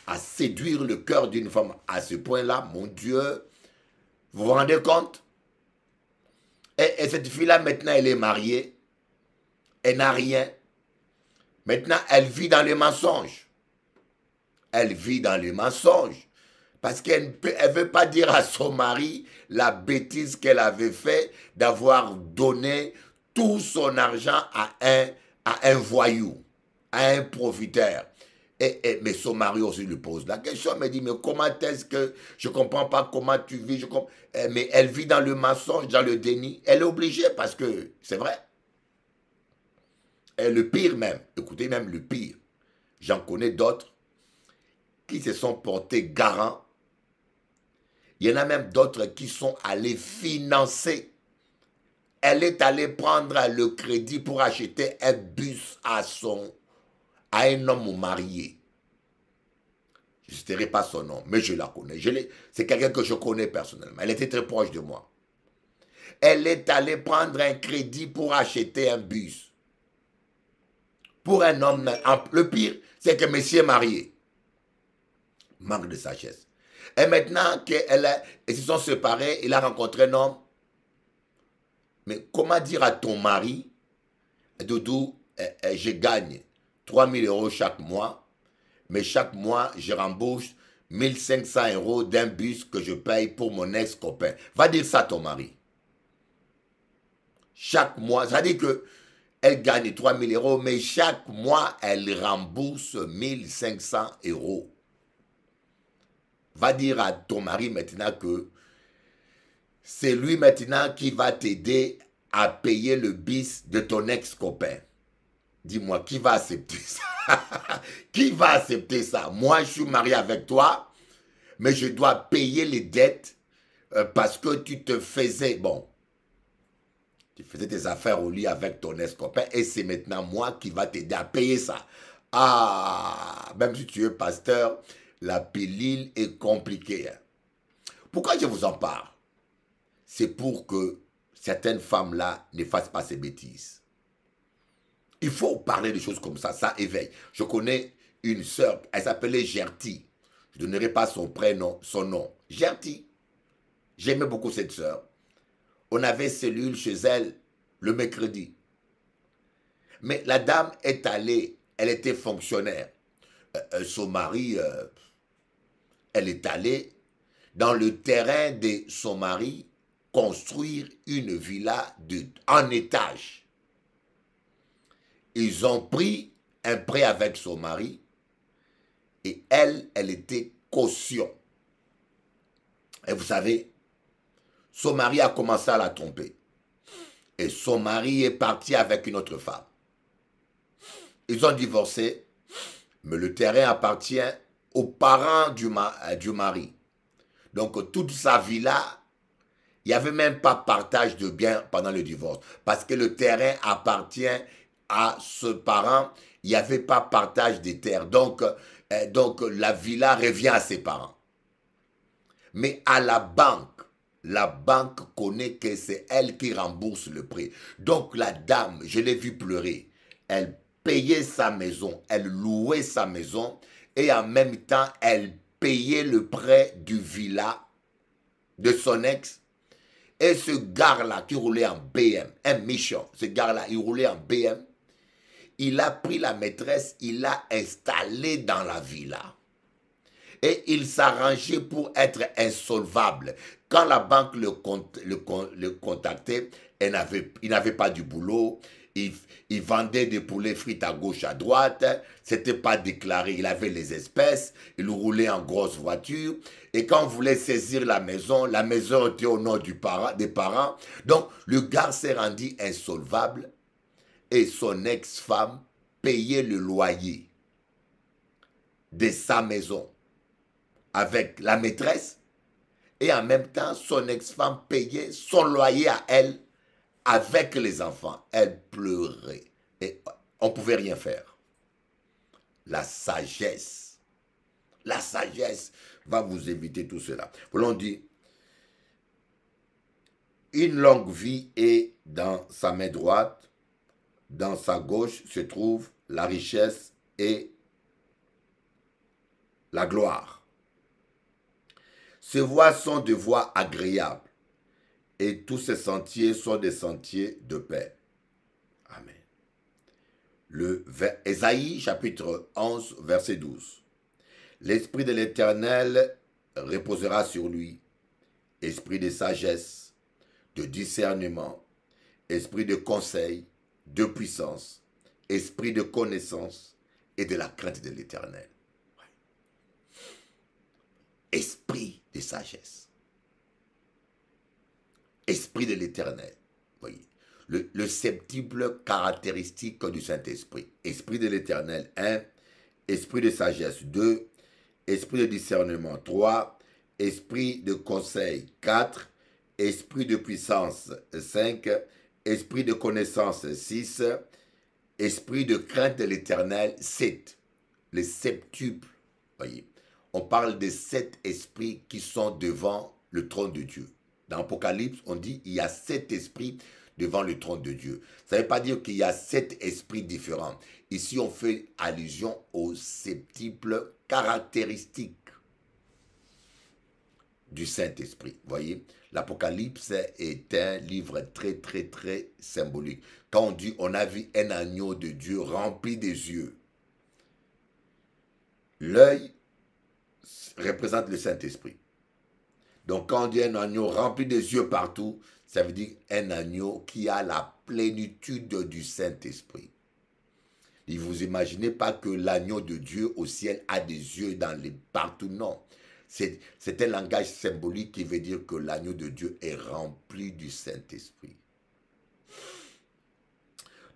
à, séduire le cœur d'une femme à ce point-là. Mon Dieu, vous vous rendez compte et cette fille-là, maintenant, elle est mariée. Elle n'a rien. Maintenant, elle vit dans le mensonge. Elle vit dans le mensonge. Parce qu'elle ne veut pas dire à son mari la bêtise qu'elle avait fait d'avoir donné tout son argent à un, à un voyou, à un profiteur. Et, mais son mari aussi lui pose la question. Elle me dit, mais comment est-ce que je ne comprends pas comment tu vis je eh, Mais elle vit dans le mensonge, dans le déni. Elle est obligée parce que c'est vrai. Et le pire même, écoutez même le pire, j'en connais d'autres qui se sont portés garants. Il y en a même d'autres qui sont allés financer. Elle est allée prendre le crédit pour acheter un bus à son à un homme marié. Je ne citerai pas son nom, mais je la connais. C'est quelqu'un que je connais personnellement. Elle était très proche de moi. Elle est allée prendre un crédit pour acheter un bus pour un homme. Le pire, c'est que monsieur est marié. Manque de sagesse. Et maintenant qu'ils se sont séparés, il a rencontré un homme. Mais comment dire à ton mari, Doudou, eh, eh, je gagne 3 000 euros chaque mois, mais chaque mois, je rembourse 1500 euros d'un bus que je paye pour mon ex-copain. Va dire ça à ton mari. Chaque mois, ça dit que elle gagne 3000 euros, mais chaque mois, elle rembourse 1500 euros. Va dire à ton mari maintenant que c'est lui maintenant qui va t'aider à payer le bis de ton ex-copain. Dis-moi, qui va accepter ça Qui va accepter ça Moi, je suis marié avec toi, mais je dois payer les dettes euh, parce que tu te faisais... Bon, tu faisais tes affaires au lit avec ton ex ex-copain et c'est maintenant moi qui va t'aider à payer ça. Ah, même si tu es pasteur, la pilule est compliquée. Hein. Pourquoi je vous en parle C'est pour que certaines femmes-là ne fassent pas ces bêtises. Il faut parler de choses comme ça, ça éveille. Je connais une sœur, elle s'appelait Gertie. Je ne donnerai pas son prénom, son nom. Gertie. J'aimais beaucoup cette sœur. On avait cellule chez elle le mercredi. Mais la dame est allée, elle était fonctionnaire. Euh, euh, son mari, euh, elle est allée dans le terrain de son mari construire une villa de, en étage. Ils ont pris un prêt avec son mari et elle, elle était caution. Et vous savez, son mari a commencé à la tromper. Et son mari est parti avec une autre femme. Ils ont divorcé, mais le terrain appartient aux parents du, euh, mari. Donc toute sa villa, il n'y avait même pas partage de biens pendant le divorce. Parce que le terrain appartient à ce parent. Il n'y avait pas partage des terres. Donc, euh, donc la villa revient à ses parents. Mais à la banque, la banque connaît que c'est elle qui rembourse le prêt. Donc la dame, je l'ai vue pleurer. Elle payait sa maison, elle louait sa maison et en même temps, elle payait le prêt du villa de son ex. Et ce gars-là qui roulait en BM, un méchant, ce gars-là, il roulait en BM. Il a pris la maîtresse, il l'a installée dans la villa et il s'arrangeait pour être insolvable. Quand la banque le, le contactait, il n'avait pas du boulot, il, vendait des poulets frites à gauche, à droite, c'était pas déclaré, il avait les espèces, il roulait en grosse voiture, et quand on voulait saisir la maison, la maison était au nom du des parents, donc le gars s'est rendu insolvable, et son ex-femme payait le loyer de sa maison avec la maîtresse et en même temps son ex-femme payait son loyer à elle avec les enfants. Elle pleurait et on ne pouvait rien faire. La sagesse, la sagesse va vous éviter tout cela. Vous dit, une longue vie est dans sa main droite, dans sa gauche se trouve la richesse et la gloire. Ces voies sont des voies agréables et tous ces sentiers sont des sentiers de paix. Amen. Le chapitre 11 verset 12. L'esprit de l'Éternel reposera sur lui, esprit de sagesse, de discernement, esprit de conseil, de puissance, esprit de connaissance et de la crainte de l'Éternel esprit de sagesse. Esprit de l'éternel. Voyez. Le, le, caractéristique du Saint-Esprit. Esprit de l'éternel, 1. Esprit de sagesse, 2. Esprit de discernement, 3. Esprit de conseil, 4. Esprit de puissance, 5. Esprit de connaissance, 6. Esprit de crainte de l'éternel, 7. Le septuple, voyez on parle des sept esprits qui sont devant le trône de Dieu. Dans l'Apocalypse, on dit il y a sept esprits devant le trône de Dieu. Ça ne veut pas dire qu'il y a sept esprits différents. Ici, on fait allusion aux septiples caractéristiques du Saint-Esprit. Voyez, l'Apocalypse est un livre très, très, très symbolique. Quand on dit on a vu un agneau de Dieu rempli des yeux, l'œil représente le Saint-Esprit. Donc quand on dit un agneau rempli des yeux partout, ça veut dire un agneau qui a la plénitude du Saint-Esprit. Et vous imaginez pas que l'agneau de Dieu au ciel a des yeux dans les partout, non. C'est un langage symbolique qui veut dire que l'agneau de Dieu est rempli du Saint-Esprit.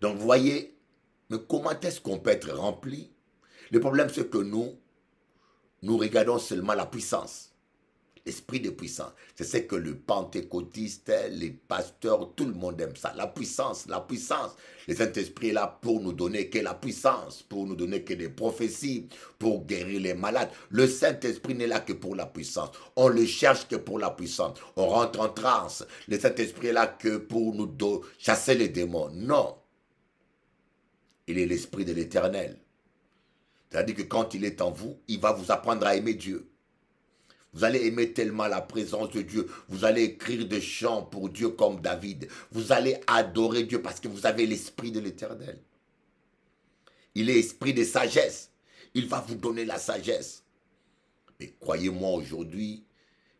Donc voyez, mais comment est-ce qu'on peut être rempli Le problème c'est que nous, nous regardons seulement la puissance, l'esprit de puissance. C'est ce que le pentecôtiste, les pasteurs, tout le monde aime ça. La puissance, la puissance. Le Saint-Esprit est là pour nous donner que la puissance, pour nous donner que des prophéties, pour guérir les malades. Le Saint-Esprit n'est là que pour la puissance. On le cherche que pour la puissance. On rentre en transe. Le Saint-Esprit est là que pour nous chasser les démons. Non. Il est l'Esprit de l'Éternel. C'est-à-dire que quand il est en vous, il va vous apprendre à aimer Dieu. Vous allez aimer tellement la présence de Dieu. Vous allez écrire des chants pour Dieu comme David. Vous allez adorer Dieu parce que vous avez l'esprit de l'éternel. Il est esprit de sagesse. Il va vous donner la sagesse. Mais croyez-moi, aujourd'hui,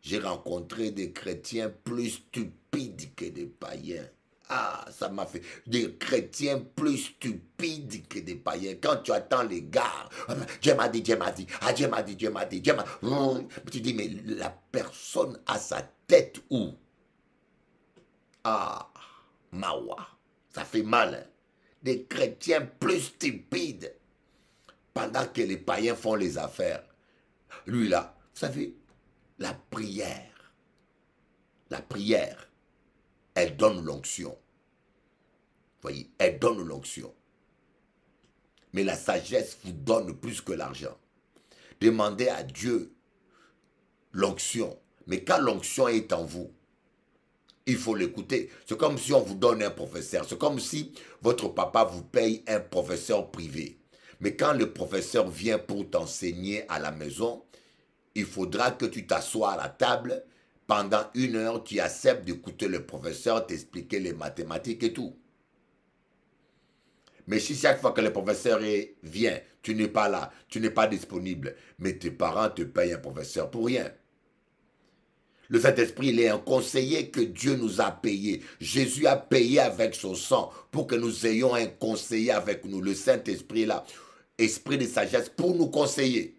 j'ai rencontré des chrétiens plus stupides que des païens. Ah, ça m'a fait des chrétiens plus stupides que des païens. Quand tu attends les gars, ah ben, Dieu m'a dit, Dieu m'a dit, ah, Dieu m'a dit, Dieu m'a dit, Dieu m'a Tu dis, mais la personne a sa tête où Ah, Mawa, ça fait mal. Hein. Des chrétiens plus stupides pendant que les païens font les affaires. Lui là, ça savez, la prière, la prière elle donne l'onction. Voyez, elle donne l'onction. Mais la sagesse vous donne plus que l'argent. Demandez à Dieu l'onction. Mais quand l'onction est en vous, il faut l'écouter. C'est comme si on vous donne un professeur. C'est comme si votre papa vous paye un professeur privé. Mais quand le professeur vient pour t'enseigner à la maison, il faudra que tu t'assoies à la table pendant une heure, tu acceptes d'écouter le professeur t'expliquer les mathématiques et tout. Mais si chaque fois que le professeur vient, tu n'es pas là, tu n'es pas disponible, mais tes parents te payent un professeur pour rien. Le Saint-Esprit, il est un conseiller que Dieu nous a payé. Jésus a payé avec son sang pour que nous ayons un conseiller avec nous. Le Saint-Esprit, là, esprit de sagesse, pour nous conseiller.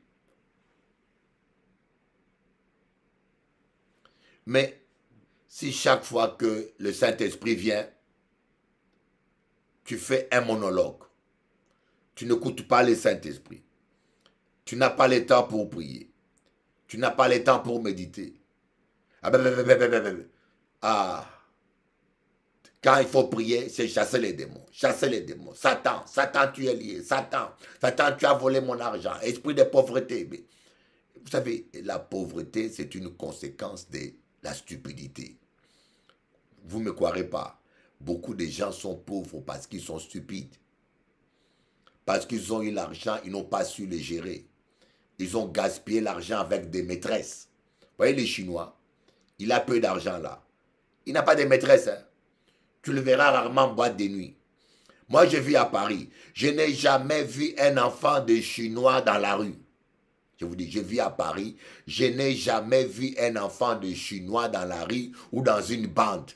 Mais si chaque fois que le Saint-Esprit vient, tu fais un monologue, tu n'écoutes pas le Saint-Esprit, tu n'as pas le temps pour prier, tu n'as pas le temps pour méditer. Ah, ben, ben, ben, ah, quand il faut prier, c'est chasser les démons. Chasser les démons. Satan, Satan, tu es lié. Satan, Satan, tu as volé mon argent. Esprit de pauvreté. vous savez, la pauvreté, c'est une conséquence des la stupidité. Vous ne me croirez pas. Beaucoup de gens sont pauvres parce qu'ils sont stupides. Parce qu'ils ont eu l'argent, ils n'ont pas su le gérer. Ils ont gaspillé l'argent avec des maîtresses. Vous voyez les Chinois, il a peu d'argent là. Il n'a pas de maîtresse. Hein. Tu le verras rarement en boîte de nuit. Moi, je vis à Paris. Je n'ai jamais vu un enfant de Chinois dans la rue. Je vous dis, je vis à Paris. Je n'ai jamais vu un enfant de Chinois dans la rue ou dans une bande.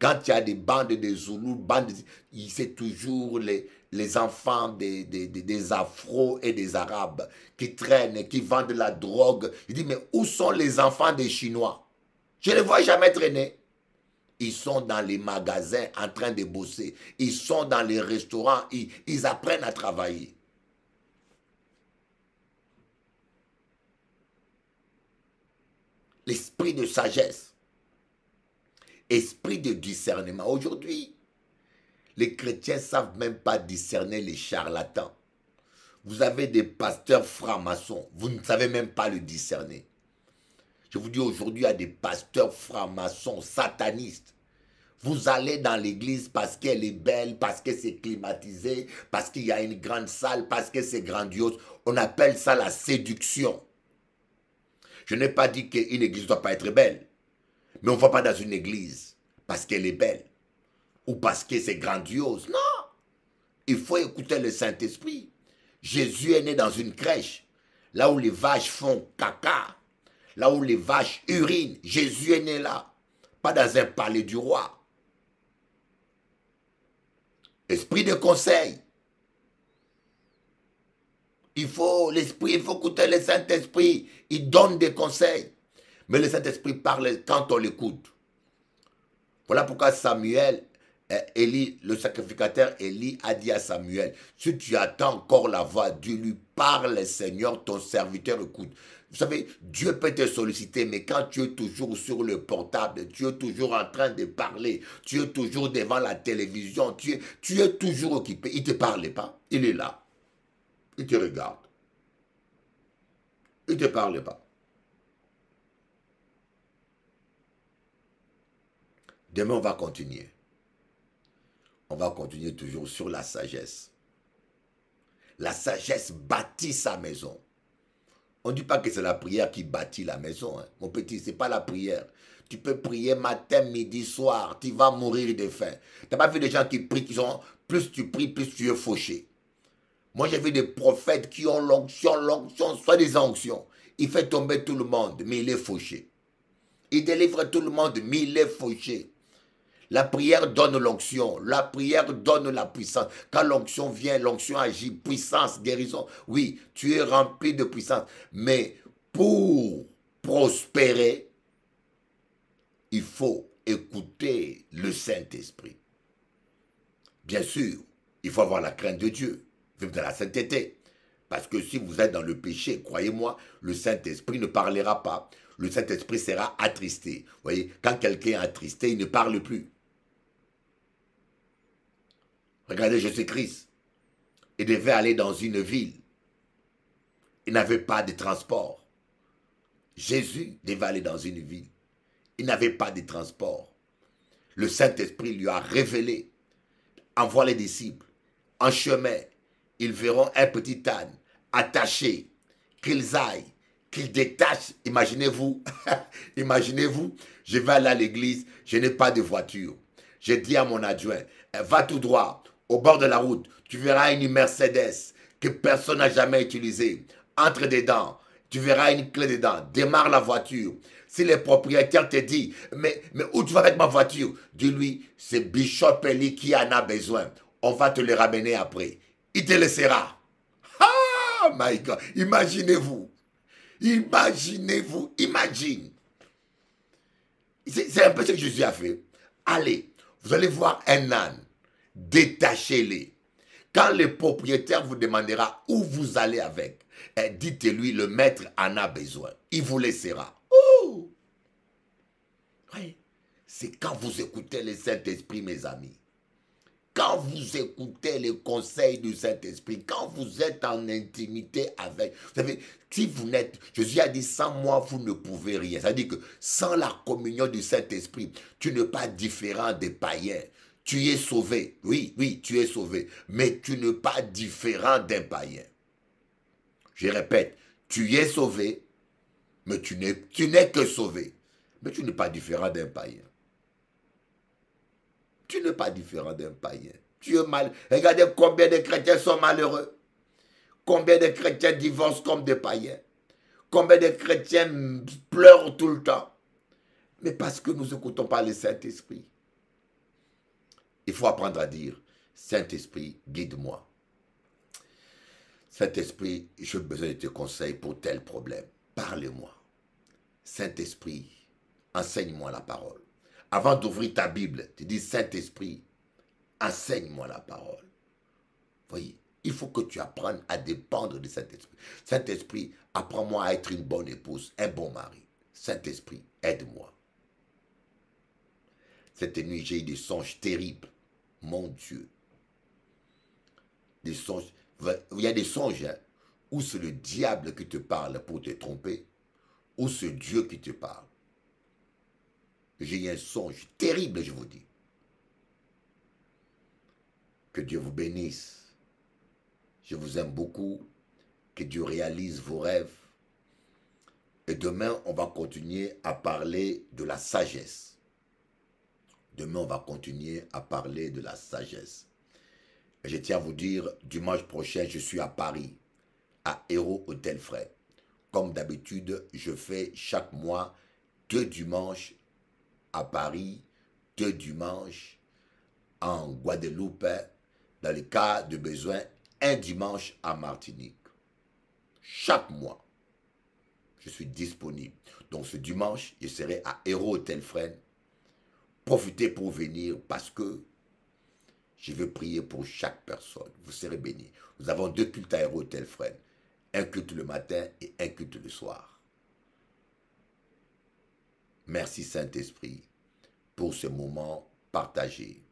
Quand il y a des bandes de Zoulous, bandes, c'est toujours les, les enfants des, des, Afros et des Arabes qui traînent qui vendent la drogue. Je dis, mais où sont les enfants des Chinois Je ne les vois jamais traîner. Ils sont dans les magasins en train de bosser. Ils sont dans les restaurants. ils apprennent à travailler. l'esprit de sagesse, esprit de discernement. Aujourd'hui, les chrétiens ne savent même pas discerner les charlatans. Vous avez des pasteurs francs-maçons, vous ne savez même pas le discerner. Je vous dis aujourd'hui, il y a des pasteurs francs-maçons satanistes. Vous allez dans l'église parce qu'elle est belle, parce que c'est climatisé, parce qu'il y a une grande salle, parce que c'est grandiose. On appelle ça la séduction. Je n'ai pas dit qu'une église ne doit pas être belle. Mais on ne va pas dans une église parce qu'elle est belle ou parce que c'est grandiose. Non. Il faut écouter le Saint-Esprit. Jésus est né dans une crèche, là où les vaches font caca, là où les vaches urinent. Jésus est né là, pas dans un palais du roi. Esprit de conseil, il faut l'esprit, il faut écouter le Saint-Esprit. Il donne des conseils. Mais le Saint-Esprit parle quand on l'écoute. Voilà pourquoi Samuel, eh, le sacrificateur Élie a dit à Samuel, si tu attends encore la voix, Dieu lui parle, Seigneur, ton serviteur écoute. Vous savez, Dieu peut te solliciter, mais quand tu es toujours sur le portable, tu es toujours en train de parler, tu es toujours devant la télévision, tu es, tu es toujours occupé, il ne te parle pas, il est là. Il te regarde. Il ne te parle pas. Demain, on va continuer. On va continuer toujours sur la sagesse. La sagesse bâtit sa maison. On ne dit pas que c'est la prière qui bâtit la maison. Hein. Mon petit, ce n'est pas la prière. Tu peux prier matin, midi, soir. Tu vas mourir de faim. Tu n'as pas vu des gens qui prient, qui sont plus tu pries, plus tu es fauché. Moi, j'ai vu des prophètes qui ont l'onction, l'onction, soit des onctions. Il fait tomber tout le monde, mais il est fauché. Il délivre tout le monde, mais il est fauché. La prière donne l'onction, la prière donne la puissance. Quand l'onction vient, l'onction agit, puissance, guérison. Oui, tu es rempli de puissance. Mais pour prospérer, il faut écouter le Saint-Esprit. Bien sûr, il faut avoir la crainte de Dieu dans la sainteté. Parce que si vous êtes dans le péché, croyez-moi, le Saint-Esprit ne parlera pas. Le Saint-Esprit sera attristé. Vous voyez, quand quelqu'un est attristé, il ne parle plus. Regardez Jésus-Christ. Il devait aller dans une ville. Il n'avait pas de transport. Jésus devait aller dans une ville. Il n'avait pas de transport. Le Saint-Esprit lui a révélé. Envoie les disciples en chemin ils verront un petit âne attaché, qu'ils aillent, qu'ils détachent. Imaginez-vous, imaginez-vous, je vais aller à l'église, je n'ai pas de voiture. Je dit à mon adjoint, eh, va tout droit, au bord de la route, tu verras une Mercedes que personne n'a jamais utilisée. Entre dedans, tu verras une clé dedans, démarre la voiture. Si le propriétaire te dit, mais, mais où tu vas avec ma voiture Dis-lui, c'est Bishop Eli qui en a besoin. On va te le ramener après il te laissera. Ah, my God, imaginez-vous. Imaginez-vous, imagine. C'est un peu ce que Jésus a fait. Allez, vous allez voir un âne. Détachez-les. Quand le propriétaire vous demandera où vous allez avec, eh, dites-lui, le maître en a besoin. Il vous laissera. C'est quand vous écoutez le Saint-Esprit, mes amis quand vous écoutez les conseils du Saint-Esprit, quand vous êtes en intimité avec, vous savez, si vous n'êtes, Jésus a dit, sans moi, vous ne pouvez rien. C'est-à-dire que sans la communion du Saint-Esprit, tu n'es pas différent des païens. Tu es sauvé, oui, oui, tu es sauvé, mais tu n'es pas différent d'un païen. Je répète, tu es sauvé, mais tu n'es que sauvé, mais tu n'es pas différent d'un païen. Tu n'es pas différent d'un païen. Tu es mal. Regardez combien de chrétiens sont malheureux. Combien de chrétiens divorcent comme des païens. Combien de chrétiens pleurent tout le temps. Mais parce que nous n'écoutons pas le Saint-Esprit. Il faut apprendre à dire, Saint-Esprit, guide-moi. Saint-Esprit, j'ai besoin de tes conseils pour tel problème. Parle-moi. Saint-Esprit, enseigne-moi la parole avant d'ouvrir ta Bible, tu dis Saint-Esprit, enseigne-moi la parole. Voyez, il faut que tu apprennes à dépendre de Saint-Esprit. Saint-Esprit, apprends-moi à être une bonne épouse, un bon mari. Saint-Esprit, aide-moi. Cette nuit, j'ai eu des songes terribles. Mon Dieu. Des songes. Il y a des songes hein, où c'est le diable qui te parle pour te tromper, ou c'est Dieu qui te parle. J'ai un songe terrible, je vous dis. Que Dieu vous bénisse. Je vous aime beaucoup. Que Dieu réalise vos rêves. Et demain, on va continuer à parler de la sagesse. Demain, on va continuer à parler de la sagesse. je tiens à vous dire, dimanche prochain, je suis à Paris, à Héros Hôtel Frais. Comme d'habitude, je fais chaque mois deux dimanches à Paris, deux dimanches en Guadeloupe, dans le cas de besoin, un dimanche à Martinique. Chaque mois, je suis disponible. Donc ce dimanche, je serai à Héro Hotel Profitez pour venir parce que je veux prier pour chaque personne. Vous serez bénis. Nous avons deux cultes à Héro Hotel Un culte le matin et un culte le soir. Merci Saint-Esprit pour ce moment partagé.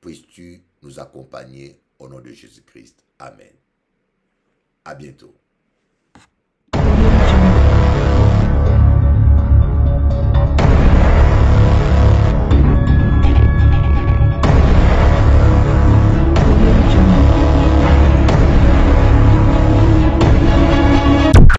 Puisses-tu nous accompagner au nom de Jésus-Christ. Amen. À bientôt.